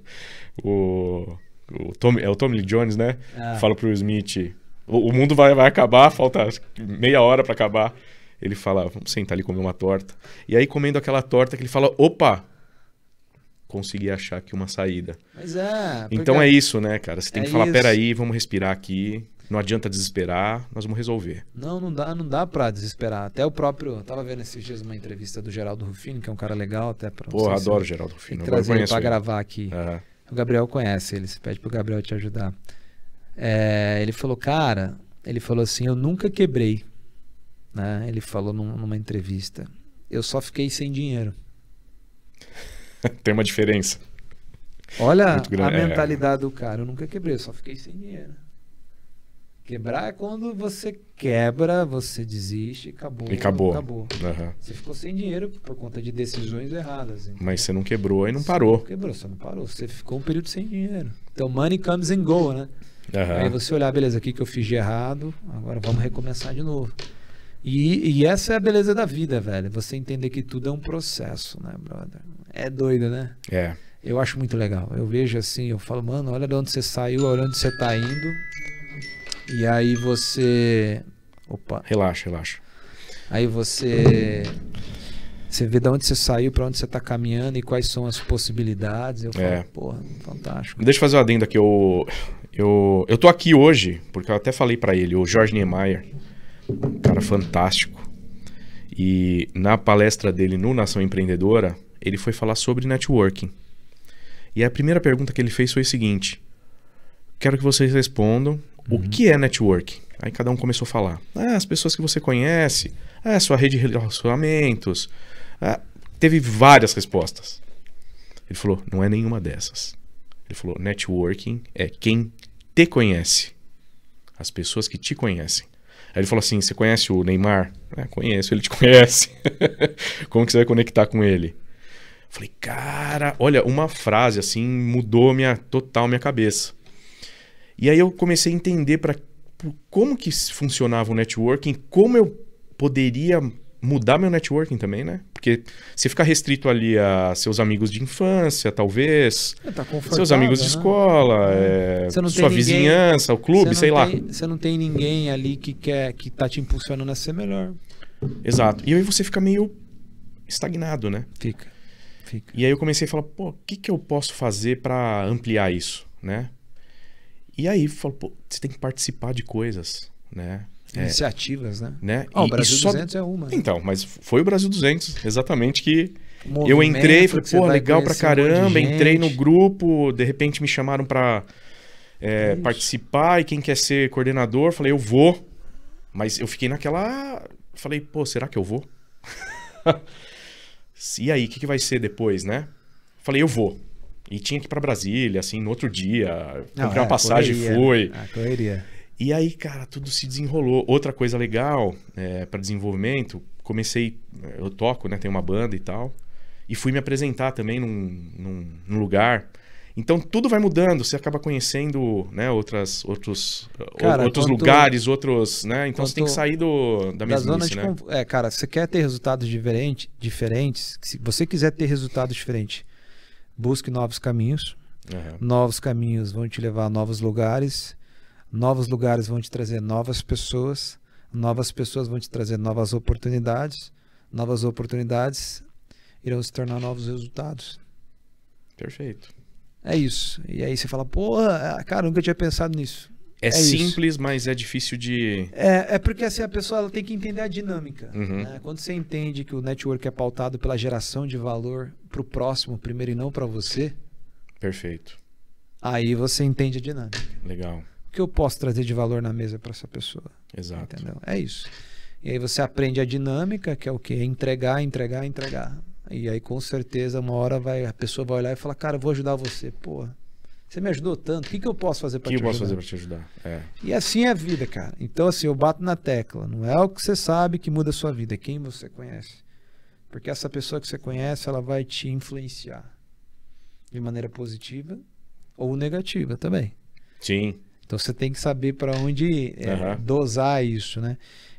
o, o Tom, é o Tommy Lee Jones, né? Ah. Fala pro Smith: o, o, mundo vai, vai acabar, falta meia hora para acabar. Ele fala: vamos sentar ali comer uma torta. E aí, comendo aquela torta, que ele fala: opa, consegui achar aqui uma saída. Mas é. Então é isso, né, cara? Você tem é que falar, isso. peraí, vamos respirar aqui não adianta desesperar, nós vamos resolver. Não, não dá, não dá para desesperar. Até o próprio, eu tava vendo esses dias uma entrevista do Geraldo Rufino, que é um cara legal até para Porra, adoro o Geraldo Rufino. Trazer para gravar aqui. Uhum. O Gabriel conhece, ele se pede pro Gabriel te ajudar. É, ele falou, cara, ele falou assim, eu nunca quebrei, né? Ele falou num, numa entrevista, eu só fiquei sem dinheiro. Tem uma diferença. Olha a é. mentalidade é... do cara, eu nunca quebrei, eu só fiquei sem dinheiro. Quebrar é quando você quebra, você desiste, e acabou. E acabou. acabou. Uhum. Você ficou sem dinheiro por conta de decisões erradas. Então. Mas você não quebrou e não você parou. Não quebrou, você não parou. Você ficou um período sem dinheiro. Então, money comes and go, né? Uhum. Aí você olhar, beleza, o que eu fiz de errado, agora vamos recomeçar de novo. E, e, essa é a beleza da vida, velho. Você entender que tudo é um processo, né, brother? É doido, né? É. Eu acho muito legal. Eu vejo assim, eu falo, mano, olha de onde você saiu, olha onde você tá indo. E aí você. Opa. Relaxa, relaxa. Aí você. Você vê de onde você saiu, para onde você está caminhando e quais são as possibilidades. Eu falo, é. porra, fantástico. Deixa eu fazer uma adenda aqui. Eu, eu, eu tô aqui hoje, porque eu até falei para ele, o Jorge Niemeyer, um cara fantástico. E na palestra dele no Nação Empreendedora, ele foi falar sobre networking. E a primeira pergunta que ele fez foi o seguinte: Quero que vocês respondam Uhum. O que é networking? Aí cada um começou a falar. Ah, as pessoas que você conhece, ah, sua rede de relacionamentos. Ah, teve várias respostas. Ele falou: não é nenhuma dessas. Ele falou: networking é quem te conhece. As pessoas que te conhecem. Aí ele falou assim: você conhece o Neymar? Ah, conheço, ele te conhece. Como que você vai conectar com ele? Falei, cara, olha, uma frase assim mudou minha total minha cabeça. E aí eu comecei a entender para como que funcionava o networking, como eu poderia mudar meu networking também, né? Porque se ficar restrito ali a seus amigos de infância, talvez, é, tá seus amigos de né? escola, é, é sua ninguém, vizinhança, o clube, sei tem, lá. Você não tem ninguém ali que quer, que tá te impulsionando a ser melhor. Exato. E aí você fica meio estagnado, né? Fica. fica. E aí eu comecei a falar, pô, o que, que eu posso fazer para ampliar isso, né? E aí falou, pô, você tem que participar de coisas, né? É. Iniciativas, é, né? né? Oh, e, o Brasil só... 200 é uma. Né? Então, mas foi o Brasil 200, exatamente, que eu entrei, falei, pô, legal pra caramba, um entrei no grupo, de repente me chamaram pra é, é participar e quem quer ser coordenador, falei, eu vou. Mas eu fiquei naquela. Falei, pô, será que eu vou? e aí, o que, que vai ser depois, né? Falei, eu vou. E tinha que ir para Brasília, assim, no outro dia. Comprei é, uma passagem e foi. Né? É, correria. E aí, cara, tudo se desenrolou. Outra coisa legal é, para desenvolvimento, comecei, eu toco, né? Tenho uma banda e tal. E fui me apresentar também num, num, num lugar. Então tudo vai mudando, você acaba conhecendo, né, outras, outros, cara, outros quanto, lugares, outros, né? Então você tem que sair do, da, da mesmice, né? Conf... É, cara, você quer ter resultados diferente, diferentes, se você quiser ter resultados diferentes busque novos caminhos. Uhum. Novos caminhos vão te levar a novos lugares. Novos lugares vão te trazer novas pessoas. Novas pessoas vão te trazer novas oportunidades. Novas oportunidades irão se tornar novos resultados. Perfeito. É isso. E aí você fala, porra, cara, nunca tinha pensado nisso. É, é simples, isso. mas é difícil de. É, é porque assim, a pessoa tem que entender a dinâmica. Uhum. Né? Quando você entende que o network é pautado pela geração de valor para o próximo primeiro e não para você. Perfeito. Aí você entende a dinâmica. Legal. O que eu posso trazer de valor na mesa para essa pessoa? Exato. Entendeu? É isso. E aí você aprende a dinâmica, que é o que? É entregar, entregar, entregar. E aí com certeza uma hora vai, a pessoa vai olhar e falar, cara, eu vou ajudar você. Pô, você me ajudou tanto, o que, que eu posso fazer para te, ajudar? O que eu posso fazer para te ajudar? É. E assim é a vida, cara. Então assim, eu bato na tecla. Não é o que você sabe que muda a sua vida, é quem você conhece. Porque essa pessoa que você conhece, ela vai te influenciar de maneira positiva ou negativa também. Sim. Então você tem que saber para onde é, uhum. dosar isso, né?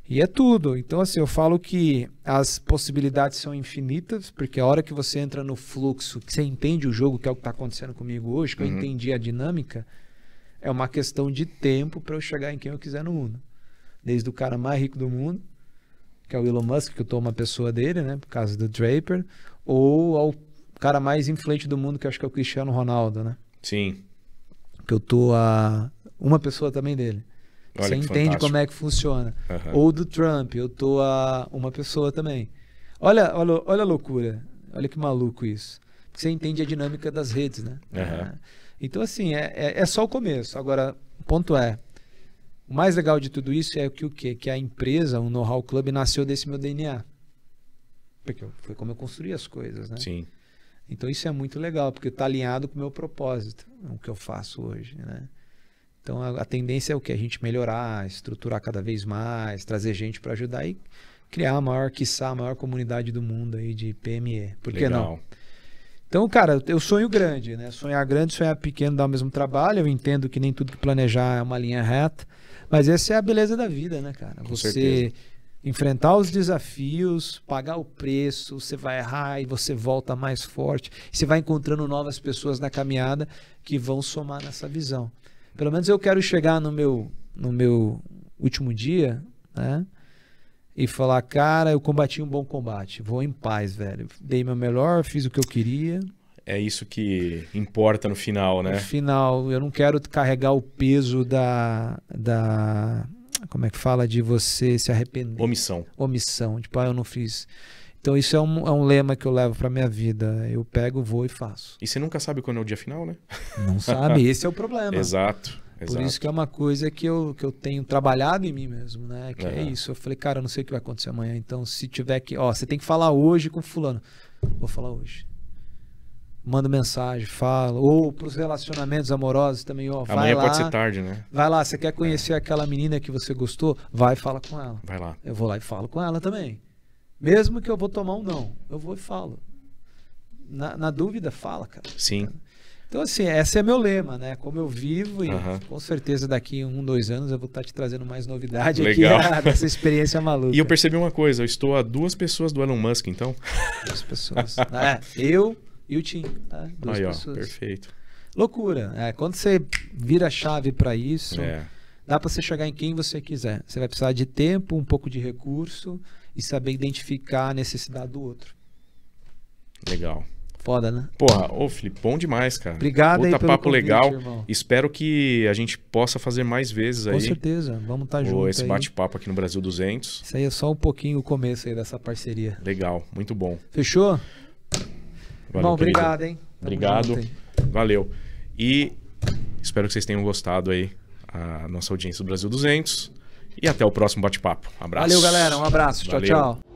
E é tudo. Então, assim, eu falo que as possibilidades são infinitas, porque a hora que você entra no fluxo, que você entende o jogo, que é o que está acontecendo comigo hoje, que uhum. eu entendi a dinâmica, é uma questão de tempo para eu chegar em quem eu quiser no mundo. Desde o cara mais rico do mundo que é o Elon Musk, que eu tô uma pessoa dele, né? Por causa do Draper, ou ao cara mais influente do mundo, que eu acho que é o Cristiano Ronaldo, né? Sim. Que eu tô a uma pessoa também dele. Olha Você entende fantástico. como é que funciona. Uhum. Ou do Trump, eu tô a uma pessoa também. Olha, olha, olha a loucura. Olha que maluco isso. Você entende a dinâmica das redes, né? Uhum. É. Então, assim, é, é, é só o começo. Agora, o ponto é, o mais legal de tudo isso é que o quê? Que a empresa, o Know-how Club, nasceu desse meu DNA. Porque foi como eu construí as coisas, né? Sim. Então isso é muito legal, porque está alinhado com o meu propósito, o que eu faço hoje, né? Então a, a tendência é o que? A gente melhorar, estruturar cada vez mais, trazer gente para ajudar e criar a maior, quiçá, a maior comunidade do mundo aí de PME. Por que legal. não? Então, cara, eu sonho grande, né? Sonhar grande, sonhar pequeno dá o mesmo trabalho. Eu entendo que nem tudo que planejar é uma linha reta. Mas essa é a beleza da vida, né, cara? Com você certeza. enfrentar os desafios, pagar o preço, você vai errar e você volta mais forte. Você vai encontrando novas pessoas na caminhada que vão somar nessa visão. Pelo menos eu quero chegar no meu, no meu último dia, né? e falar, cara, eu combati um bom combate, vou em paz, velho. Dei meu melhor, fiz o que eu queria é isso que importa no final, né? No final, eu não quero carregar o peso da, da. Como é que fala? De você se arrepender. Omissão. Omissão. Tipo, ah, eu não fiz. Então isso é um, é um lema que eu levo para minha vida. Eu pego, vou e faço. E você nunca sabe quando é o dia final, né? Não sabe. Esse é o problema. exato. Por isso que é uma coisa que eu, que eu tenho trabalhado em mim mesmo, né? Que uhum. é isso. Eu falei, cara, eu não sei o que vai acontecer amanhã. Então, se tiver que. Ó, você tem que falar hoje com fulano. Vou falar hoje manda mensagem, fala. Ou para os relacionamentos amorosos também, ó, vai Amanhã lá. pode ser tarde, né? Vai lá, você quer conhecer é. aquela menina que você gostou? Vai e fala com ela. Vai lá. Eu vou lá e falo com ela também. Mesmo que eu vou tomar um não, eu vou e falo. Na, na dúvida, fala, cara. Sim. Então, assim, esse é meu lema, né? Como eu vivo, e com certeza daqui um, dois anos eu vou estar tá te trazendo mais novidade Legal. aqui a, dessa experiência maluca. E eu percebi uma coisa, eu estou a duas pessoas do Elon Musk, então. Duas pessoas. é, eu, e o Tim, tá? Duas Aí, pessoas. Ó, perfeito. Loucura. É, quando você vira chave para isso, é. dá para você chegar em quem você quiser. Você vai precisar de tempo, um pouco de recurso e saber identificar a necessidade do outro. Legal. Foda, né? Porra, ô Felipe, bom demais, cara. Obrigado Puta aí pelo papo convite, legal. Irmão. Espero que a gente possa fazer mais vezes aí. Com certeza, vamos estar tá juntos. Esse bate-papo aqui no Brasil 200. Isso aí é só um pouquinho o começo aí dessa parceria. Legal, muito bom. Fechou? Valeu, Bom, querido. obrigado, hein? Tamo obrigado. Valeu. E espero que vocês tenham gostado aí a nossa audiência do Brasil 200. E até o próximo bate-papo. Um abraço. Valeu, galera. Um abraço. Valeu. Tchau, tchau.